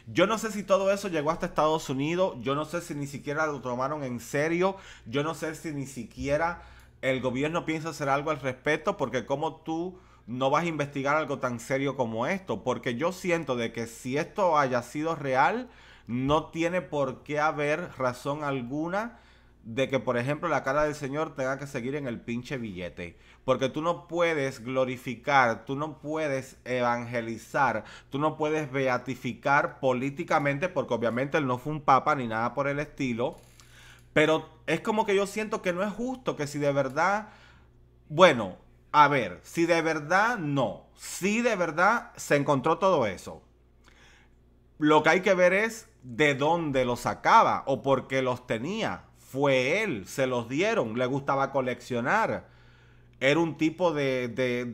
Yo no sé si todo eso llegó hasta Estados Unidos, yo no sé si ni siquiera lo tomaron en serio, yo no sé si ni siquiera el gobierno piensa hacer algo al respecto porque como tú no vas a investigar algo tan serio como esto, porque yo siento de que si esto haya sido real, no tiene por qué haber razón alguna de que, por ejemplo, la cara del Señor tenga que seguir en el pinche billete. Porque tú no puedes glorificar, tú no puedes evangelizar, tú no puedes beatificar políticamente, porque obviamente él no fue un papa ni nada por el estilo pero es como que yo siento que no es justo, que si de verdad, bueno, a ver, si de verdad no, si de verdad se encontró todo eso, lo que hay que ver es de dónde los sacaba o por qué los tenía. Fue él, se los dieron, le gustaba coleccionar. Era un tipo de, de,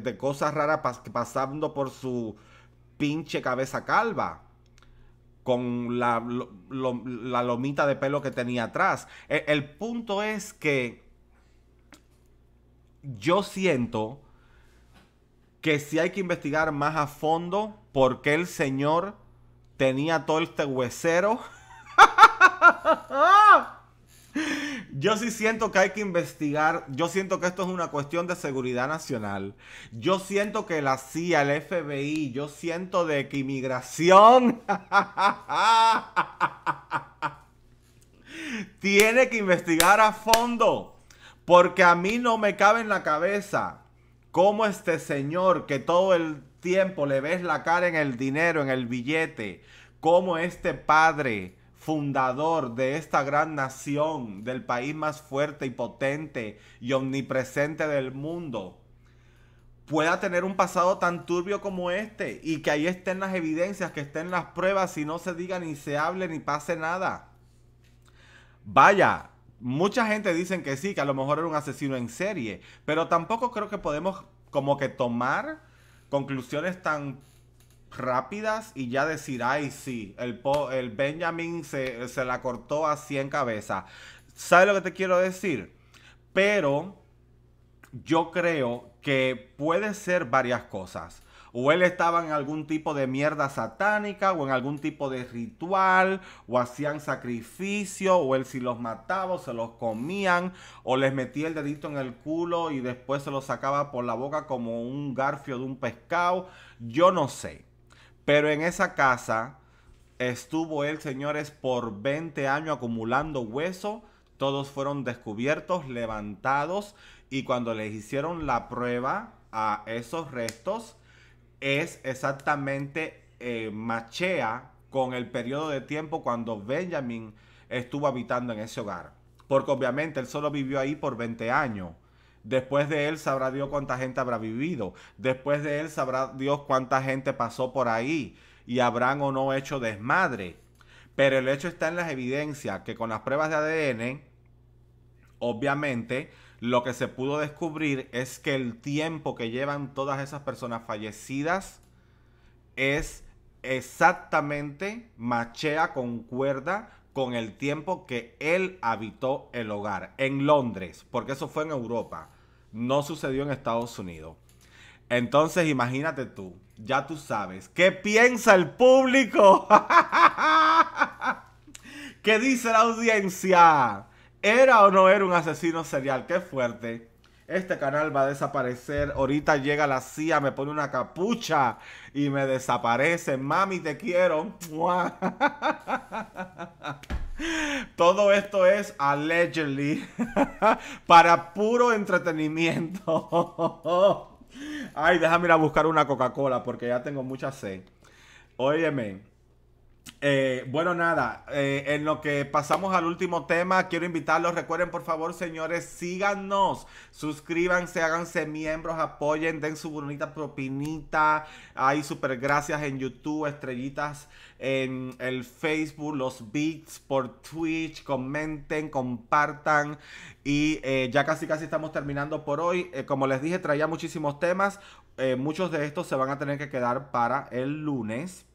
de, cosas raras pasando por su pinche cabeza calva con la, lomita de pelo que tenía atrás. E, el, punto es que yo siento que si hay que investigar más a fondo por qué el señor tenía todo este huesero. Yo sí siento que hay que investigar, yo siento que esto es una cuestión de seguridad nacional, yo siento que la CIA, el FBI, yo siento de que inmigración tiene que investigar a fondo, porque a mí no me cabe en la cabeza cómo este señor que todo el tiempo le ves la cara en el dinero, en el billete, cómo este padre fundador de esta gran nación, del país más fuerte y potente y omnipresente del mundo, pueda tener un pasado tan turbio como este y que ahí estén las evidencias, que estén las pruebas y no se diga ni se hable ni pase nada. Vaya, mucha gente dicen que sí, que a lo mejor era un asesino en serie, pero tampoco creo que podemos como que tomar conclusiones tan rápidas y ya decir, ay, sí, el, el Benjamin se, la cortó a 100 cabezas. ¿Sabes lo que te quiero decir? Pero yo creo que puede ser varias cosas. O él estaba en algún tipo de mierda satánica, o en algún tipo de ritual, o hacían sacrificio, o él si los mataba, o se los comían, o les metía el dedito en el culo y después se los sacaba por la boca como un garfio de un pescado. Yo no sé. Pero en esa casa estuvo él, señores, por 20 años acumulando hueso. Todos fueron descubiertos, levantados. Y cuando les hicieron la prueba a esos restos, es exactamente eh, machea con el periodo de tiempo cuando Benjamin estuvo habitando en ese hogar. Porque obviamente él solo vivió ahí por 20 años. Después de él sabrá Dios cuánta gente habrá vivido. Después de él sabrá Dios cuánta gente pasó por ahí y habrán o no hecho desmadre. Pero el hecho está en las evidencias que con las pruebas de ADN, obviamente, lo que se pudo descubrir es que el tiempo que llevan todas esas personas fallecidas es exactamente machea con cuerda con el tiempo que él habitó el hogar en Londres, porque eso fue en Europa, no sucedió en Estados Unidos. Entonces imagínate tú, ya tú sabes, ¿qué piensa el público? ¿Qué dice la audiencia? ¿Era o no era un asesino serial? Qué fuerte. Este canal va a desaparecer. Ahorita llega la CIA, me pone una capucha y me desaparece. Mami, te quiero. Todo esto es allegedly para puro entretenimiento. Ay, déjame ir a buscar una Coca-Cola porque ya tengo mucha sed. Óyeme. Eh, bueno, nada, eh, en lo que pasamos al último tema, quiero invitarlos, recuerden por favor señores, síganos, suscríbanse, háganse miembros, apoyen, den su bonita propinita, hay super gracias en YouTube, estrellitas en el Facebook, los beats por Twitch, comenten, compartan y eh, ya casi casi estamos terminando por hoy. como les dije, traía muchísimos temas, muchos de estos se van a tener que quedar para el lunes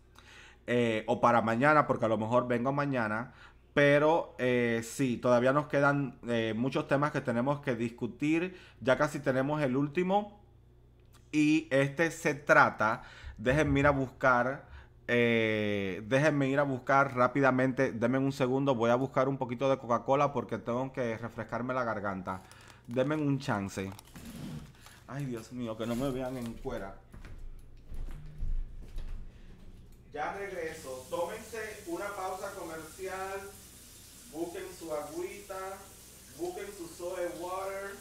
eh, o para mañana, porque a lo mejor vengo mañana. Pero eh, sí, todavía nos quedan eh, muchos temas que tenemos que discutir. Ya casi tenemos el último. Y este se trata, déjenme ir a buscar, déjenme ir a buscar rápidamente, denme un segundo, voy a buscar un poquito de Coca-Cola porque tengo que refrescarme la garganta. Denme un chance. Ay, Dios mío, que no me vean en cuera. Ya regreso. Tómense una pausa comercial. Busquen su agüita. Busquen su soda water.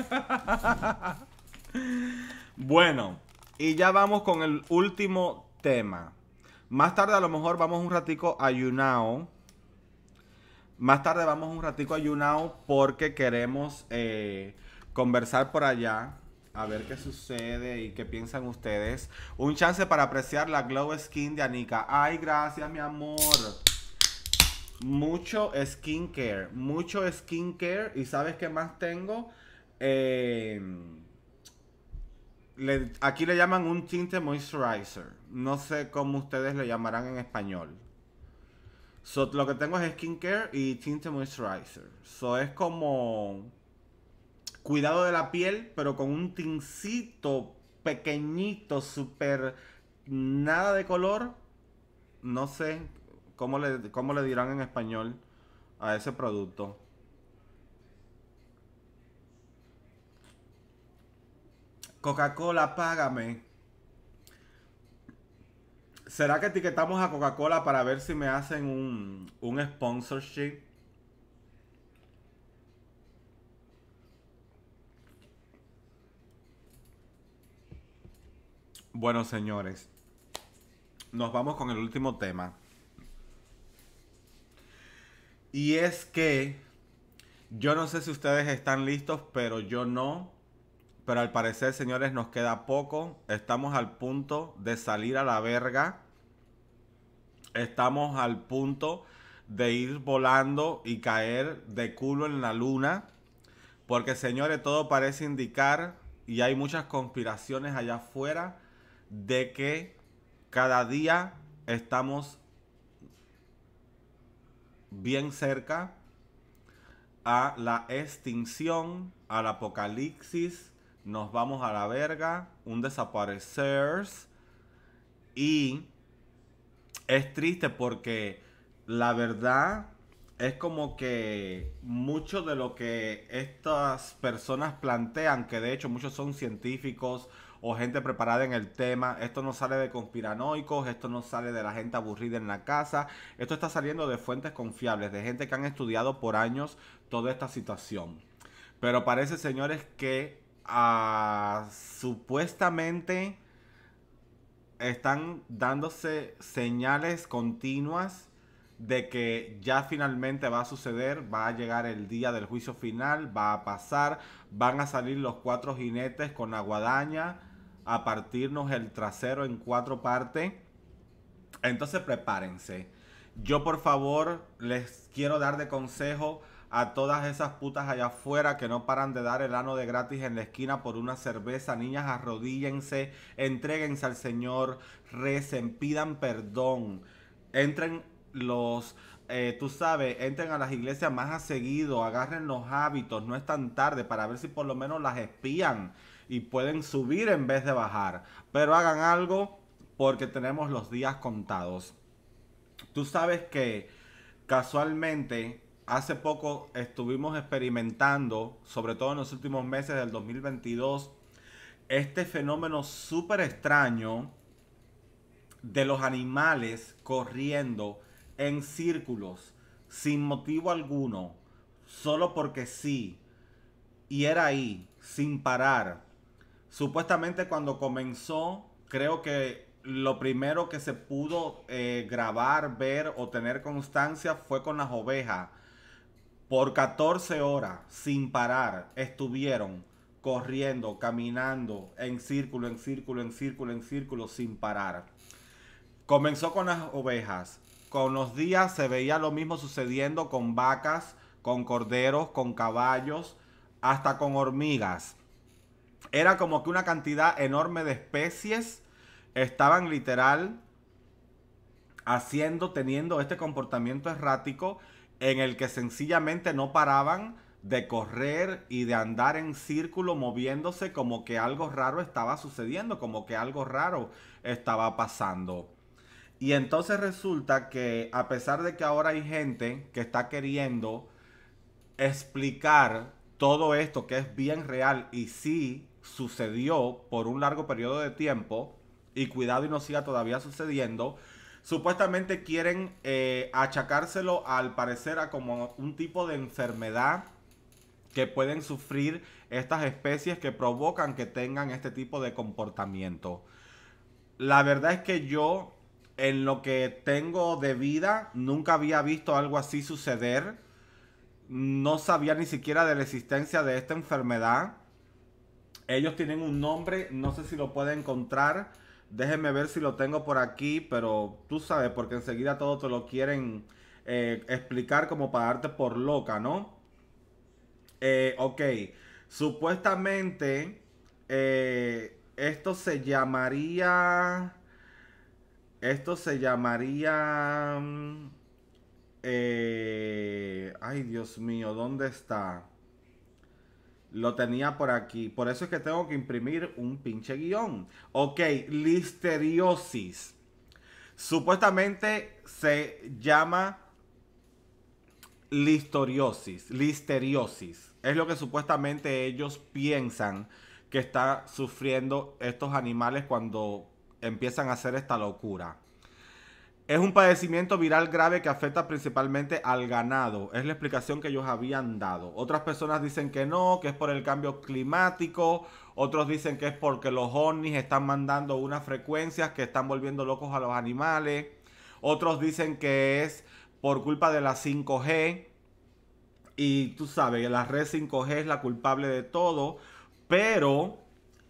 bueno, y ya vamos con el último tema. Más tarde a lo mejor vamos un ratico a YouNow. Más tarde vamos un ratico a YouNow porque queremos eh, conversar por allá. A ver qué sucede y qué piensan ustedes. Un chance para apreciar la glow skin de Anika. Ay, gracias, mi amor. Mucho skincare. Mucho skincare. ¿Y sabes qué más tengo? Eh aquí le llaman un tinte moisturizer. No sé cómo ustedes le llamarán en español. So, lo que tengo es skincare y tinte moisturizer. So, es como cuidado de la piel, pero con un tincito pequeñito, super nada de color. No sé cómo cómo le dirán en español a ese producto. Coca-Cola, págame. ¿Será que etiquetamos a Coca-Cola para ver si me hacen un, un sponsorship? Bueno, señores, nos vamos con el último tema. Y es que yo no sé si ustedes están listos, pero yo no pero al parecer, señores, nos queda poco. Estamos al punto de salir a la verga. Estamos al punto de ir volando y caer de culo en la luna. Porque, señores, todo parece indicar, y hay muchas conspiraciones allá afuera, de que cada día estamos bien cerca a la extinción, al apocalipsis, nos vamos a la verga, un desaparecer. Y es triste porque la verdad es como que mucho de lo que estas personas plantean, que de hecho muchos son científicos o gente preparada en el tema, esto no sale de conspiranoicos, esto no sale de la gente aburrida en la casa, esto está saliendo de fuentes confiables, de gente que han estudiado por años toda esta situación. Pero parece, señores, que supuestamente están dándose señales continuas de que ya finalmente va a suceder, va a llegar el día del juicio final, va a pasar, van a salir los cuatro jinetes con la guadaña a partirnos el trasero en cuatro partes. Entonces prepárense. Yo por favor les quiero dar de consejo a todas esas putas allá afuera que no paran de dar el ano de gratis en la esquina por una cerveza. Niñas, arrodíllense, entreguense al Señor, recen, pidan perdón. Entren los, eh, tú sabes, entren a las iglesias más a seguido, agarren los hábitos, no es tan tarde para ver si por lo menos las espían y pueden subir en vez de bajar. Pero hagan algo porque tenemos los días contados. Tú sabes que casualmente hace poco estuvimos experimentando, sobre todo en los últimos meses del 2022, este fenómeno súper extraño de los animales corriendo en círculos sin motivo alguno, solo porque sí, y era ahí, sin parar. Supuestamente cuando comenzó, creo que lo primero que se pudo eh, grabar, ver o tener constancia fue con las ovejas por 14 horas, sin parar, estuvieron corriendo, caminando en círculo, en círculo, en círculo, en círculo, sin parar. Comenzó con las ovejas. Con los días se veía lo mismo sucediendo con vacas, con corderos, con caballos, hasta con hormigas. Era como que una cantidad enorme de especies estaban literal haciendo, teniendo este comportamiento errático en el que sencillamente no paraban de correr y de andar en círculo moviéndose como que algo raro estaba sucediendo, como que algo raro estaba pasando. Y entonces resulta que a pesar de que ahora hay gente que está queriendo explicar todo esto que es bien real y sí sucedió por un largo periodo de tiempo, y cuidado y no siga todavía sucediendo, Supuestamente quieren eh, achacárselo al parecer a como un tipo de enfermedad que pueden sufrir estas especies que provocan que tengan este tipo de comportamiento. La verdad es que yo en lo que tengo de vida nunca había visto algo así suceder. No sabía ni siquiera de la existencia de esta enfermedad. Ellos tienen un nombre, no sé si lo pueden encontrar Déjenme ver si lo tengo por aquí, pero tú sabes, porque enseguida todo te lo quieren eh, explicar como para darte por loca, ¿no? Eh, ok, supuestamente eh, esto se llamaría... Esto se llamaría... Mm, ay, Dios mío, ¿dónde está? Lo tenía por aquí. Por eso es que tengo que imprimir un pinche guión. Ok, listeriosis. Supuestamente se llama listeriosis. listeriosis. Es lo que supuestamente ellos piensan que está sufriendo estos animales cuando empiezan a hacer esta locura. Es un padecimiento viral grave que afecta principalmente al ganado. Es la explicación que ellos habían dado. Otras personas dicen que no, que es por el cambio climático. Otros dicen que es porque los ovnis están mandando unas frecuencias que están volviendo locos a los animales. Otros dicen que es por culpa de la 5G. Y tú sabes, la red 5G es la culpable de todo. Pero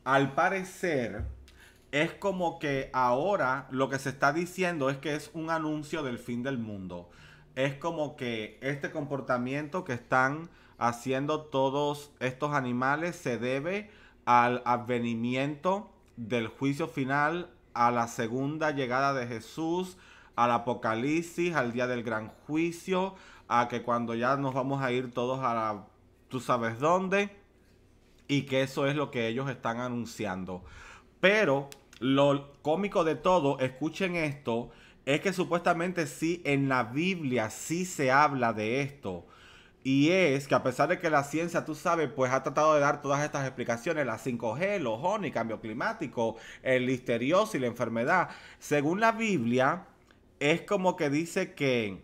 al parecer es como que ahora lo que se está diciendo es que es un anuncio del fin del mundo. Es como que este comportamiento que están haciendo todos estos animales se debe al advenimiento del juicio final, a la segunda llegada de Jesús, al apocalipsis, al día del gran juicio, a que cuando ya nos vamos a ir todos a la, tú sabes dónde, y que eso es lo que ellos están anunciando. Pero lo cómico de todo, escuchen esto, es que supuestamente sí, en la Biblia sí se habla de esto. Y es que a pesar de que la ciencia, tú sabes, pues ha tratado de dar todas estas explicaciones, la 5G, los ONI, cambio climático, el y la enfermedad, según la Biblia, es como que dice que...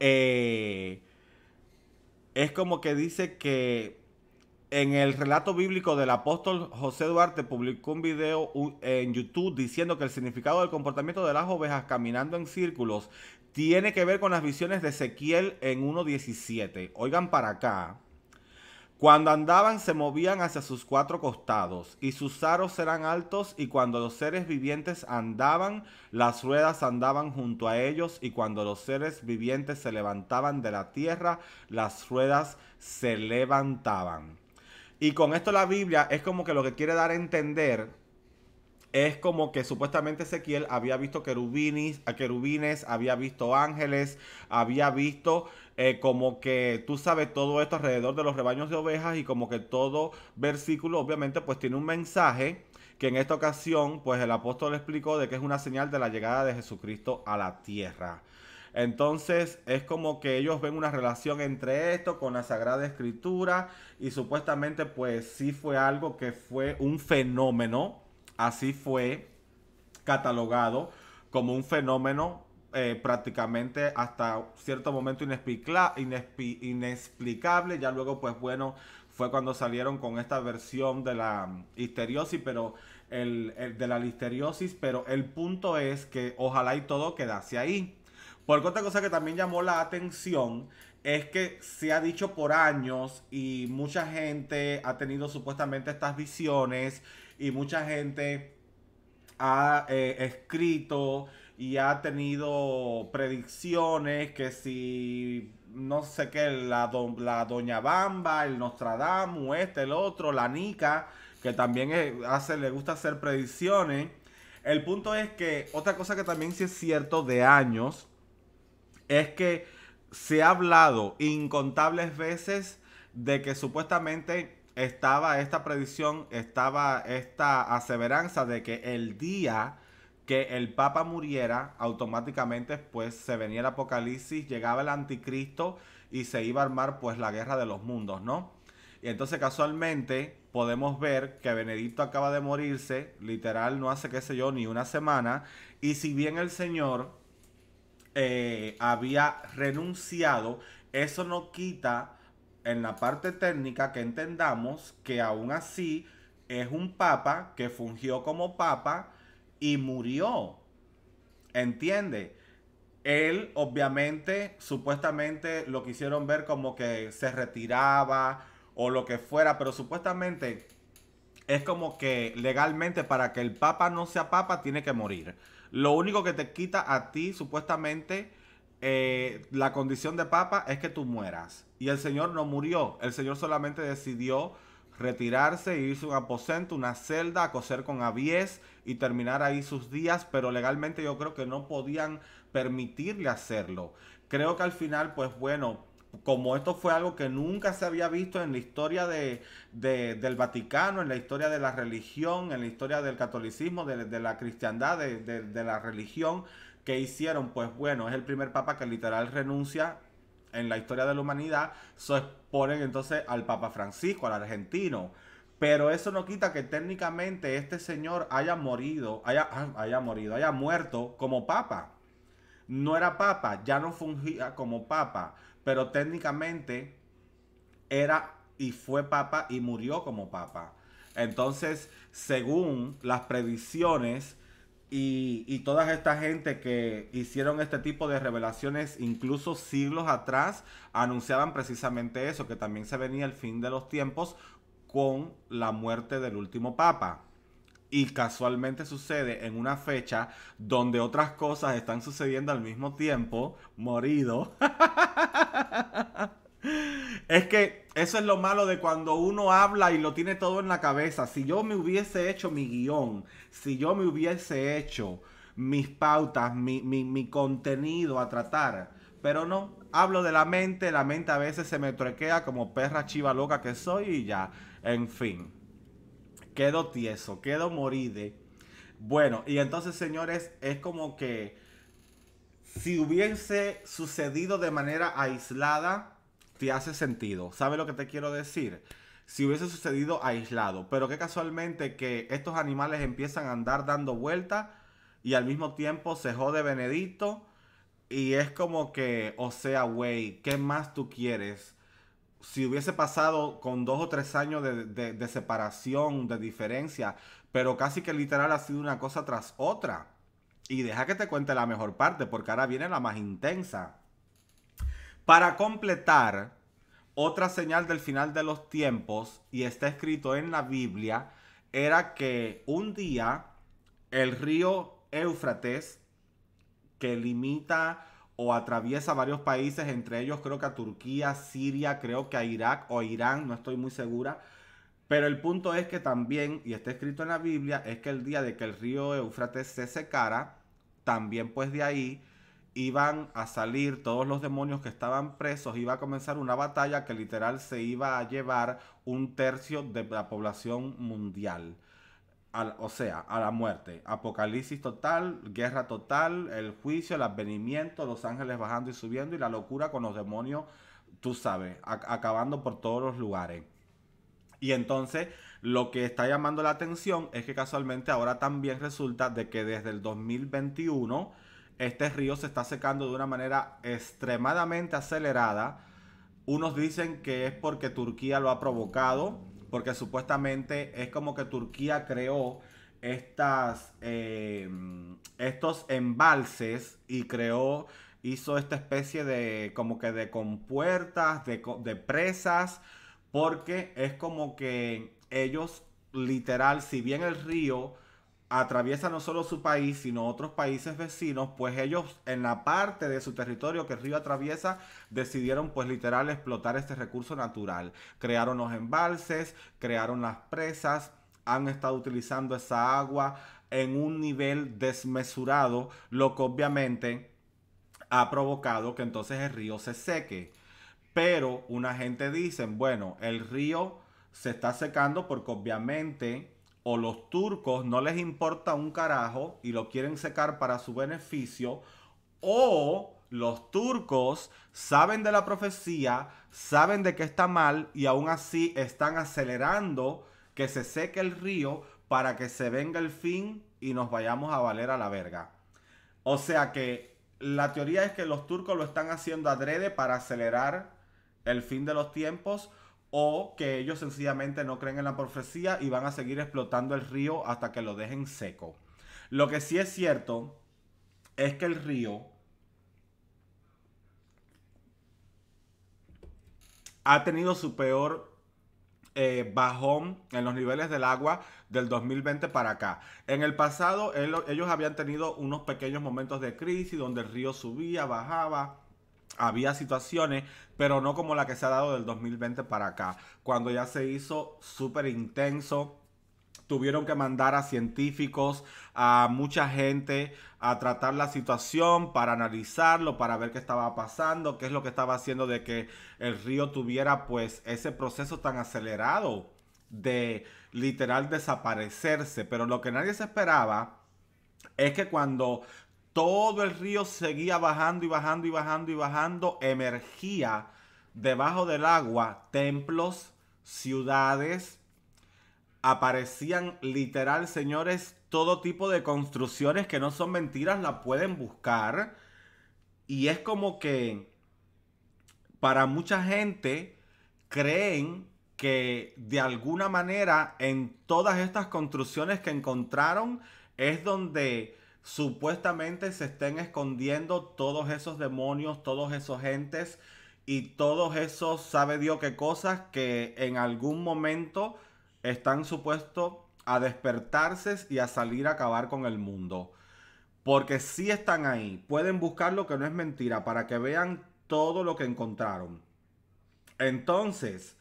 Eh, es como que dice que en el relato bíblico del apóstol José Duarte publicó un video en YouTube diciendo que el significado del comportamiento de las ovejas caminando en círculos tiene que ver con las visiones de Ezequiel en 1.17. Oigan para acá. Cuando andaban se movían hacia sus cuatro costados y sus aros eran altos y cuando los seres vivientes andaban, las ruedas andaban junto a ellos y cuando los seres vivientes se levantaban de la tierra, las ruedas se levantaban. Y con esto la Biblia es como que lo que quiere dar a entender es como que supuestamente Ezequiel había visto querubines, querubines había visto ángeles, había visto eh, como que tú sabes todo esto alrededor de los rebaños de ovejas y como que todo versículo obviamente pues tiene un mensaje que en esta ocasión pues el apóstol explicó de que es una señal de la llegada de Jesucristo a la tierra. Entonces es como que ellos ven una relación entre esto con la Sagrada Escritura y supuestamente pues sí fue algo que fue un fenómeno, así fue catalogado como un fenómeno eh, prácticamente hasta cierto momento inexplicable, ya luego pues bueno fue cuando salieron con esta versión de la histeriosis, pero el, de la listeriosis, pero el punto es que ojalá y todo quedase ahí porque otra cosa que también llamó la atención es que se ha dicho por años y mucha gente ha tenido supuestamente estas visiones y mucha gente ha eh, escrito y ha tenido predicciones que si no sé qué, la, Doña Bamba, el Nostradamus, este, el otro, la Nica, que también eh, hace, le gusta hacer predicciones. El punto es que otra cosa que también sí es cierto de años es que se ha hablado incontables veces de que supuestamente estaba esta predicción, estaba esta aseveranza de que el día que el Papa muriera, automáticamente pues se venía el apocalipsis, llegaba el anticristo y se iba a armar pues la guerra de los mundos, ¿no? Y entonces casualmente podemos ver que Benedicto acaba de morirse, literal, no hace qué sé yo, ni una semana, y si bien el Señor eh, había renunciado. Eso no quita en la parte técnica que entendamos que aún así es un papa que fungió como papa y murió. ¿Entiende? Él obviamente, supuestamente lo quisieron ver como que se retiraba o lo que fuera, pero supuestamente es como que legalmente para que el papa no sea papa tiene que morir. Lo único que te quita a ti, supuestamente, eh, la condición de papa es que tú mueras. Y el Señor no murió. El Señor solamente decidió retirarse e irse a un aposento, una celda, a coser con avies y terminar ahí sus días, pero legalmente yo creo que no podían permitirle hacerlo. Creo que al final, pues bueno, como esto fue algo que nunca se había visto en la historia del Vaticano, en la historia de la religión, en la historia del catolicismo, de, la cristiandad, de, la religión, que hicieron, pues bueno, es el primer papa que literal renuncia en la historia de la humanidad, se exponen entonces al Papa Francisco, al argentino. Pero eso no quita que técnicamente este señor haya morido, haya, ah, haya morido, haya muerto como papa. No era papa, ya no fungía como papa pero técnicamente era y fue papa y murió como papa. Entonces, según las predicciones y, y, toda esta gente que hicieron este tipo de revelaciones, incluso siglos atrás, anunciaban precisamente eso, que también se venía el fin de los tiempos con la muerte del último papa y casualmente sucede en una fecha donde otras cosas están sucediendo al mismo tiempo, morido. es que eso es lo malo de cuando uno habla y lo tiene todo en la cabeza. Si yo me hubiese hecho mi guión, si yo me hubiese hecho mis pautas, mi, contenido a tratar, pero no, hablo de la mente, la mente a veces se me truquea como perra chiva loca que soy y ya, en fin quedo tieso, quedo moride. Bueno, y entonces, señores, es como que si hubiese sucedido de manera aislada, te hace sentido. ¿Sabes lo que te quiero decir? Si hubiese sucedido aislado, pero que casualmente que estos animales empiezan a andar dando vueltas y al mismo tiempo se jode Benedito. y es como que, o sea, güey, ¿qué más tú quieres? si hubiese pasado con dos o tres años de, separación, de diferencia, pero casi que literal ha sido una cosa tras otra. Y deja que te cuente la mejor parte, porque ahora viene la más intensa. Para completar, otra señal del final de los tiempos, y está escrito en la Biblia, era que un día el río Éufrates, que limita o atraviesa varios países, entre ellos creo que a Turquía, Siria, creo que a Irak o Irán, no estoy muy segura. Pero el punto es que también, y está escrito en la Biblia, es que el día de que el río Eufrates se secara, también pues de ahí iban a salir todos los demonios que estaban presos, iba a comenzar una batalla que literal se iba a llevar un tercio de la población mundial o sea, a la muerte. Apocalipsis total, guerra total, el juicio, el advenimiento, los ángeles bajando y subiendo y la locura con los demonios, tú sabes, acabando por todos los lugares. Y entonces lo que está llamando la atención es que casualmente ahora también resulta de que desde el 2021 este río se está secando de una manera extremadamente acelerada. Unos dicen que es porque Turquía lo ha provocado, porque supuestamente es como que Turquía creó estas, em, estos embalses y creó, hizo esta especie de como que de compuertas, de, de presas, porque es como que ellos literal, si bien el río atraviesa no solo su país, sino otros países vecinos, pues ellos en la parte de su territorio que el río atraviesa decidieron pues literal explotar este recurso natural. Crearon los embalses, crearon las presas, han estado utilizando esa agua en un nivel desmesurado, lo que obviamente ha provocado que entonces el río se seque. Pero una gente dice, bueno, el río se está secando porque obviamente o los turcos no les importa un carajo y lo quieren secar para su beneficio, o los turcos saben de la profecía, saben de que está mal y aún así están acelerando que se seque el río para que se venga el fin y nos vayamos a valer a la verga. O sea que la teoría es que los turcos lo están haciendo adrede para acelerar el fin de los tiempos o que ellos sencillamente no creen en la profecía y van a seguir explotando el río hasta que lo dejen seco. Lo que sí es cierto es que el río ha tenido su peor eh, bajón en los niveles del agua del 2020 para acá. En el pasado ellos habían tenido unos pequeños momentos de crisis donde el río subía, bajaba había situaciones, pero no como la que se ha dado del 2020 para acá, cuando ya se hizo súper intenso. Tuvieron que mandar a científicos, a mucha gente, a tratar la situación, para analizarlo, para ver qué estaba pasando, qué es lo que estaba haciendo de que el río tuviera pues ese proceso tan acelerado de literal desaparecerse. Pero lo que nadie se esperaba es que cuando todo el río seguía bajando y bajando y bajando y bajando, emergía debajo del agua templos, ciudades, aparecían literal, señores, todo tipo de construcciones que no son mentiras, la pueden buscar. Y es como que para mucha gente creen que de alguna manera en todas estas construcciones que encontraron es donde supuestamente se estén escondiendo todos esos demonios, todos esos gentes y todos esos, sabe Dios qué cosas, que en algún momento están supuestos a despertarse y a salir a acabar con el mundo. Porque si están ahí. Pueden buscar lo que no es mentira para que vean todo lo que encontraron. Entonces,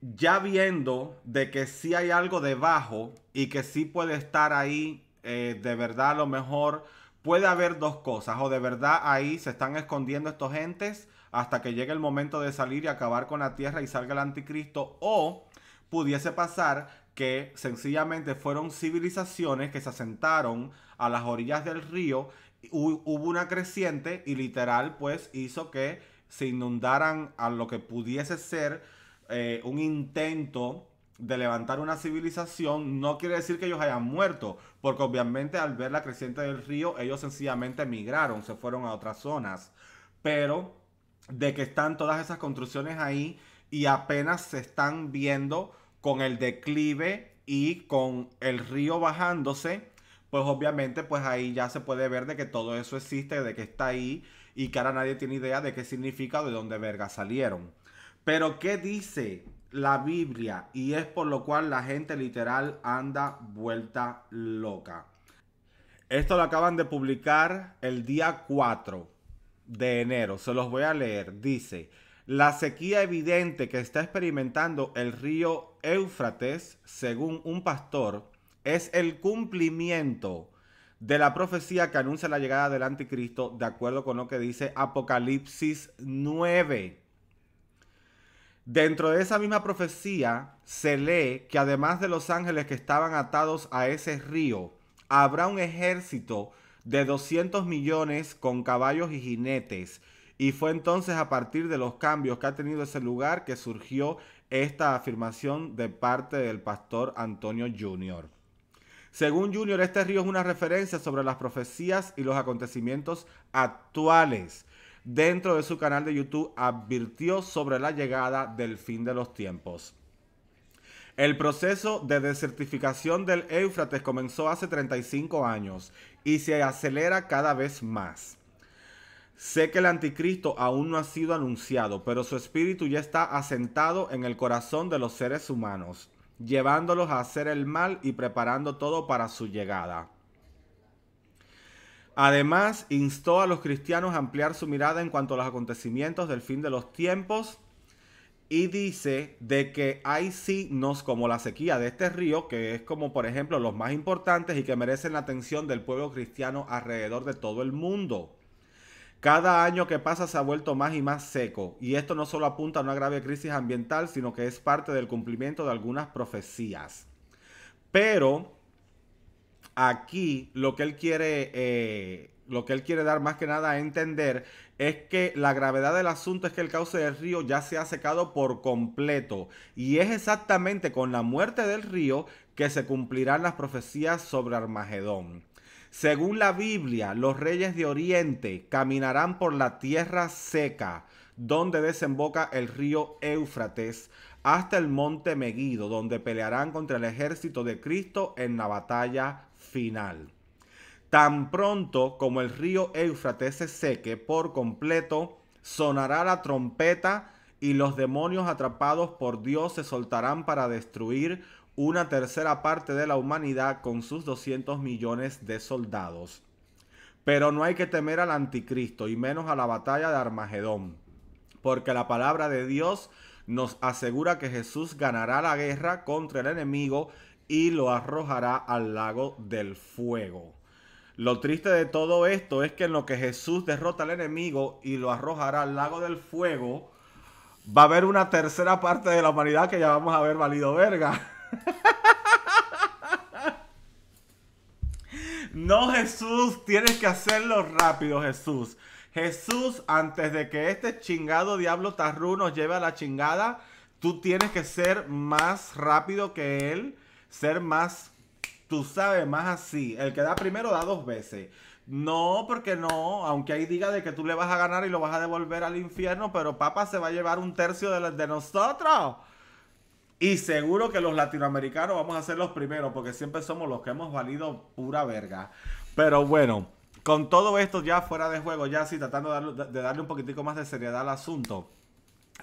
ya viendo de que sí hay algo debajo y que sí puede estar ahí eh, de verdad a lo mejor puede haber dos cosas, o de verdad ahí se están escondiendo estos entes hasta que llegue el momento de salir y acabar con la tierra y salga el anticristo, o pudiese pasar que sencillamente fueron civilizaciones que se asentaron a las orillas del río, hubo una creciente y literal pues hizo que se inundaran a lo que pudiese ser eh, un intento de levantar una civilización no quiere decir que ellos hayan muerto, porque obviamente al ver la creciente del río, ellos sencillamente migraron, se fueron a otras zonas. Pero de que están todas esas construcciones ahí y apenas se están viendo con el declive y con el río bajándose, pues obviamente pues ahí ya se puede ver de que todo eso existe, de que está ahí y que ahora nadie tiene idea de qué significa, de dónde verga salieron. Pero ¿qué dice la Biblia y es por lo cual la gente literal anda vuelta loca. Esto lo acaban de publicar el día 4 de enero. Se los voy a leer. Dice, la sequía evidente que está experimentando el río Éufrates, según un pastor, es el cumplimiento de la profecía que anuncia la llegada del anticristo, de acuerdo con lo que dice Apocalipsis 9. Dentro de esa misma profecía se lee que además de los ángeles que estaban atados a ese río, habrá un ejército de 200 millones con caballos y jinetes. Y fue entonces a partir de los cambios que ha tenido ese lugar que surgió esta afirmación de parte del pastor Antonio Junior. Según Junior, este río es una referencia sobre las profecías y los acontecimientos actuales dentro de su canal de YouTube advirtió sobre la llegada del fin de los tiempos. El proceso de desertificación del Éufrates comenzó hace 35 años y se acelera cada vez más. Sé que el anticristo aún no ha sido anunciado, pero su espíritu ya está asentado en el corazón de los seres humanos, llevándolos a hacer el mal y preparando todo para su llegada. Además, instó a los cristianos a ampliar su mirada en cuanto a los acontecimientos del fin de los tiempos y dice de que hay signos como la sequía de este río, que es como por ejemplo los más importantes y que merecen la atención del pueblo cristiano alrededor de todo el mundo. Cada año que pasa se ha vuelto más y más seco, y esto no solo apunta a una grave crisis ambiental, sino que es parte del cumplimiento de algunas profecías. Pero aquí lo que él quiere, eh, lo que él quiere dar más que nada a entender es que la gravedad del asunto es que el cauce del río ya se ha secado por completo. Y es exactamente con la muerte del río que se cumplirán las profecías sobre Armagedón. Según la Biblia, los reyes de Oriente caminarán por la tierra seca, donde desemboca el río Éufrates, hasta el monte Meguido, donde pelearán contra el ejército de Cristo en la batalla final. Tan pronto como el río Éufrates se seque por completo, sonará la trompeta y los demonios atrapados por Dios se soltarán para destruir una tercera parte de la humanidad con sus 200 millones de soldados. Pero no hay que temer al anticristo y menos a la batalla de Armagedón, porque la palabra de Dios nos asegura que Jesús ganará la guerra contra el enemigo y lo arrojará al lago del fuego. Lo triste de todo esto es que en lo que Jesús derrota al enemigo y lo arrojará al lago del fuego, va a haber una tercera parte de la humanidad que ya vamos a ver valido verga. No, Jesús, tienes que hacerlo rápido, Jesús. Jesús, antes de que este chingado diablo tarru nos lleve a la chingada, tú tienes que ser más rápido que él ser más, tú sabes, más así. El que da primero da dos veces. No, porque no, aunque ahí diga de que tú le vas a ganar y lo vas a devolver al infierno, pero papá se va a llevar un tercio de, de nosotros. Y seguro que los latinoamericanos vamos a ser los primeros, porque siempre somos los que hemos valido pura verga. Pero bueno, con todo esto ya fuera de juego, ya así tratando de darle, de darle un poquitico más de seriedad al asunto.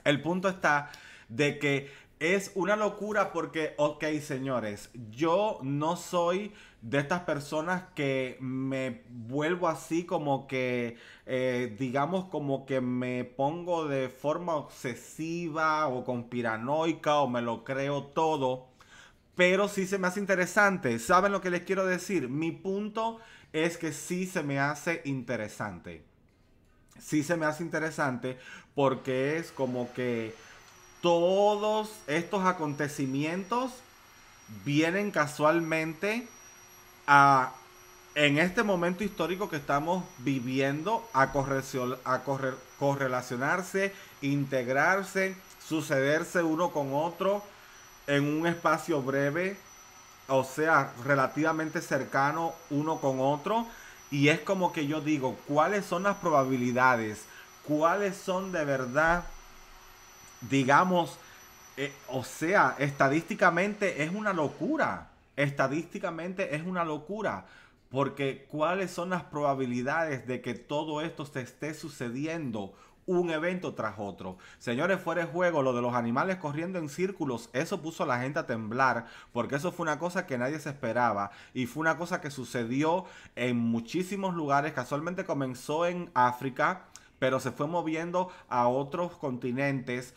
El punto está de que es una locura porque, ok señores, yo no soy de estas personas que me vuelvo así como que, eh, digamos, como que me pongo de forma obsesiva o conspiranoica o me lo creo todo. Pero sí se me hace interesante. ¿Saben lo que les quiero decir? Mi punto es que sí se me hace interesante. Sí se me hace interesante porque es como que todos estos acontecimientos vienen casualmente a, en este momento histórico que estamos viviendo, a, a correlacionarse, integrarse, sucederse uno con otro en un espacio breve, o sea, relativamente cercano uno con otro. Y es como que yo digo, ¿cuáles son las probabilidades? ¿Cuáles son de verdad digamos, eh, o sea, estadísticamente es una locura. Estadísticamente es una locura. Porque cuáles son las probabilidades de que todo esto se esté sucediendo un evento tras otro. Señores, fuera de juego, lo de los animales corriendo en círculos, eso puso a la gente a temblar, porque eso fue una cosa que nadie se esperaba y fue una cosa que sucedió en muchísimos lugares, casualmente comenzó en África pero se fue moviendo a otros continentes.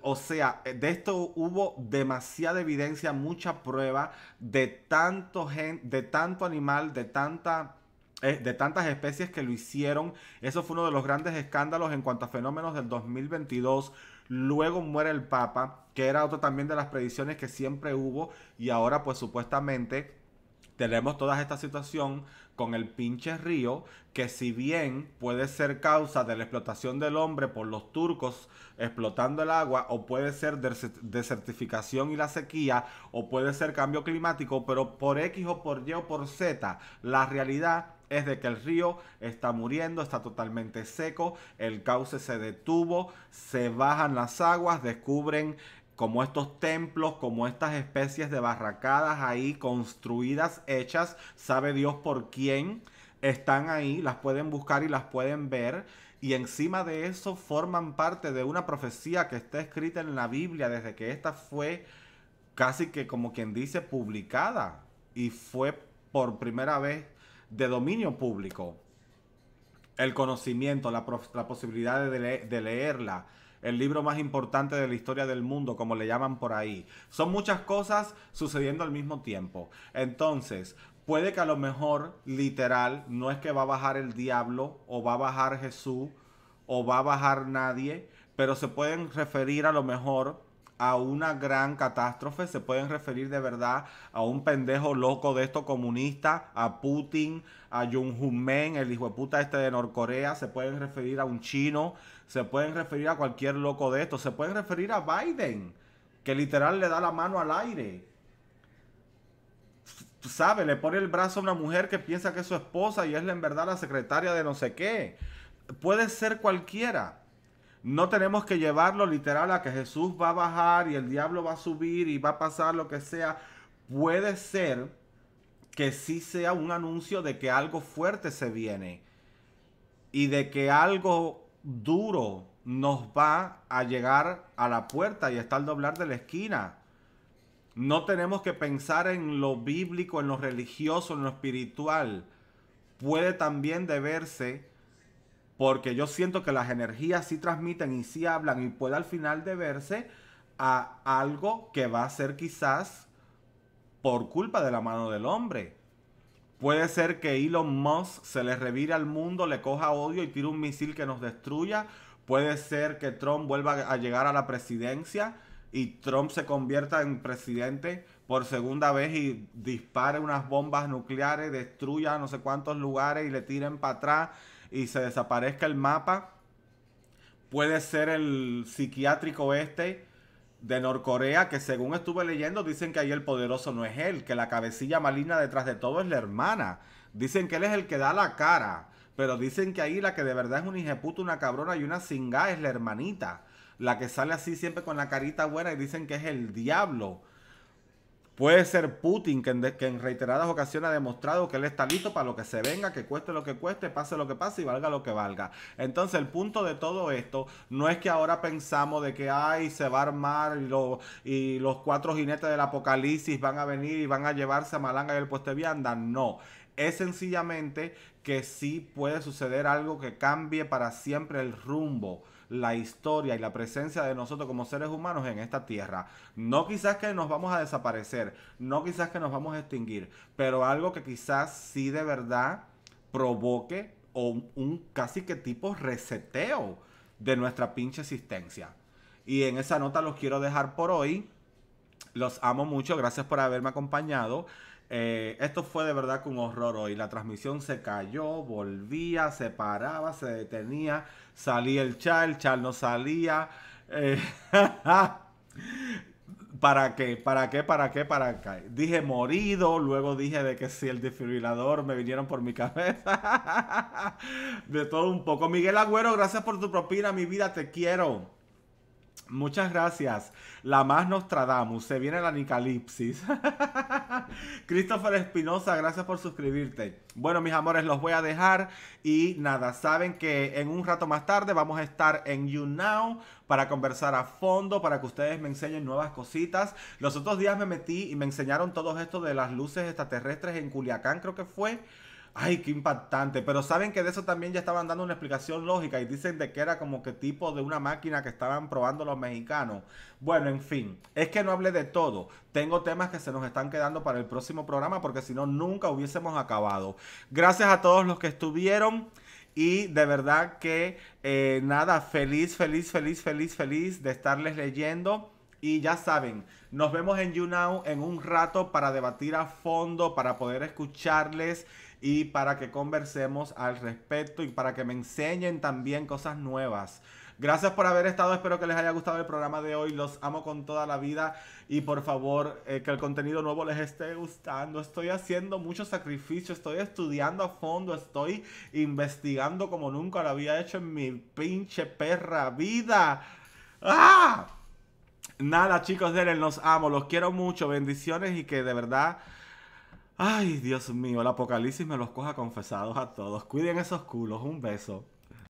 O sea, de esto hubo demasiada evidencia, mucha prueba de tanto, de tanto animal, de tanta eh, de tantas especies que lo hicieron. Eso fue uno de los grandes escándalos en cuanto a fenómenos del 2022. Luego muere el Papa, que era otro también de las predicciones que siempre hubo y ahora pues supuestamente tenemos toda esta situación con el pinche río, que si bien puede ser causa de la explotación del hombre por los turcos explotando el agua, o puede ser desertificación y la sequía, o puede ser cambio climático, pero por X o por Y o por Z, la realidad es de que el río está muriendo, está totalmente seco, el cauce se detuvo, se bajan las aguas, descubren como estos templos, como estas especies de barracadas ahí construidas, hechas, sabe Dios por quién, están ahí, las pueden buscar y las pueden ver. Y encima de eso forman parte de una profecía que está escrita en la Biblia desde que esta fue casi que como quien dice publicada y fue por primera vez de dominio público. El conocimiento, la, posibilidad de leerla, el libro más importante de la historia del mundo, como le llaman por ahí. Son muchas cosas sucediendo al mismo tiempo. Entonces, puede que a lo mejor, literal, no es que va a bajar el diablo o va a bajar Jesús o va a bajar nadie, pero se pueden referir a lo mejor a una gran catástrofe, se pueden referir de verdad a un pendejo loco de esto comunista a Putin, a Jung Hoon Men, el hijo de puta este de Norcorea, se pueden referir a un chino, se pueden referir a cualquier loco de esto, se pueden referir a Biden, que literal le da la mano al aire. ¿Sabe? Le pone el brazo a una mujer que piensa que es su esposa y es en verdad la secretaria de no sé qué. Puede ser cualquiera. No tenemos que llevarlo literal a que Jesús va a bajar y el diablo va a subir y va a pasar lo que sea. Puede ser que sí sea un anuncio de que algo fuerte se viene y de que algo duro nos va a llegar a la puerta y está al doblar de la esquina. No tenemos que pensar en lo bíblico, en lo religioso, en lo espiritual. Puede también deberse, porque yo siento que las energías sí transmiten y sí hablan y puede al final deberse a algo que va a ser quizás por culpa de la mano del hombre. Puede ser que Elon Musk se le revire al mundo, le coja odio y tire un misil que nos destruya. Puede ser que Trump vuelva a llegar a la presidencia y Trump se convierta en presidente por segunda vez y dispare unas bombas nucleares, destruya no sé cuántos lugares y le tiren para atrás y se desaparezca el mapa. Puede ser el psiquiátrico este de Norcorea que según estuve leyendo dicen que ahí el poderoso no es él, que la cabecilla maligna detrás de todo es la hermana. Dicen que él es el que da la cara, pero dicen que ahí la que de verdad es un hijeputa, una cabrona y una cingá es la hermanita. La que sale así siempre con la carita buena y dicen que es el diablo. Puede ser Putin, que en, reiteradas ocasiones ha demostrado que él está listo para lo que se venga, que cueste lo que cueste, pase lo que pase y valga lo que valga. Entonces, el punto de todo esto no es que ahora pensamos de que, ay, se va a armar y, los cuatro jinetes del apocalipsis van a venir y van a llevarse a Malanga y el de vianda. No. Es sencillamente que sí puede suceder algo que cambie para siempre el rumbo la historia y la presencia de nosotros como seres humanos en esta tierra. No quizás que nos vamos a desaparecer, no quizás que nos vamos a extinguir, pero algo que quizás sí de verdad provoque o un, un casi que tipo reseteo de nuestra pinche existencia. Y en esa nota los quiero dejar por hoy. Los amo mucho, gracias por haberme acompañado. Eh, esto fue de verdad que un horror hoy. La transmisión se cayó, volvía, se paraba, se detenía, salía el char, el char no salía. Eh, ¿Para qué? ¿Para qué? ¿Para qué? ¿Para qué? Dije morido, luego dije de que si el desfibrilador me vinieron por mi cabeza. de todo un poco. Miguel Agüero, gracias por tu propina, mi vida, te quiero. Muchas gracias. La más Nostradamus. Se viene la anicalipsis. Christopher Espinosa, gracias por suscribirte. Bueno, mis amores, los voy a dejar. Y nada, saben que en un rato más tarde vamos a estar en YouNow para conversar a fondo, para que ustedes me enseñen nuevas cositas. Los otros días me metí y me enseñaron todo esto de las luces extraterrestres en Culiacán, creo que fue. Ay, qué impactante. Pero saben que de eso también ya estaban dando una explicación lógica y dicen de que era como que tipo de una máquina que estaban probando los mexicanos. Bueno, en fin, es que no hablé de todo. Tengo temas que se nos están quedando para el próximo programa porque si no, nunca hubiésemos acabado. Gracias a todos los que estuvieron. Y de verdad que eh, nada, feliz, feliz, feliz, feliz, feliz de estarles leyendo. Y ya saben, nos vemos en YouNow en un rato para debatir a fondo, para poder escucharles y para que conversemos al respecto y para que me enseñen también cosas nuevas. Gracias por haber estado, espero que les haya gustado el programa de hoy, los amo con toda la vida y por favor eh, que el contenido nuevo les esté gustando. Estoy haciendo mucho sacrificio, estoy estudiando a fondo, estoy investigando como nunca lo había hecho en mi pinche perra vida. ¡Ah! Nada chicos, de denle, los amo, los quiero mucho, bendiciones y que de verdad... Ay, Dios mío, el apocalipsis me los coja confesados a todos. Cuiden esos culos. Un beso.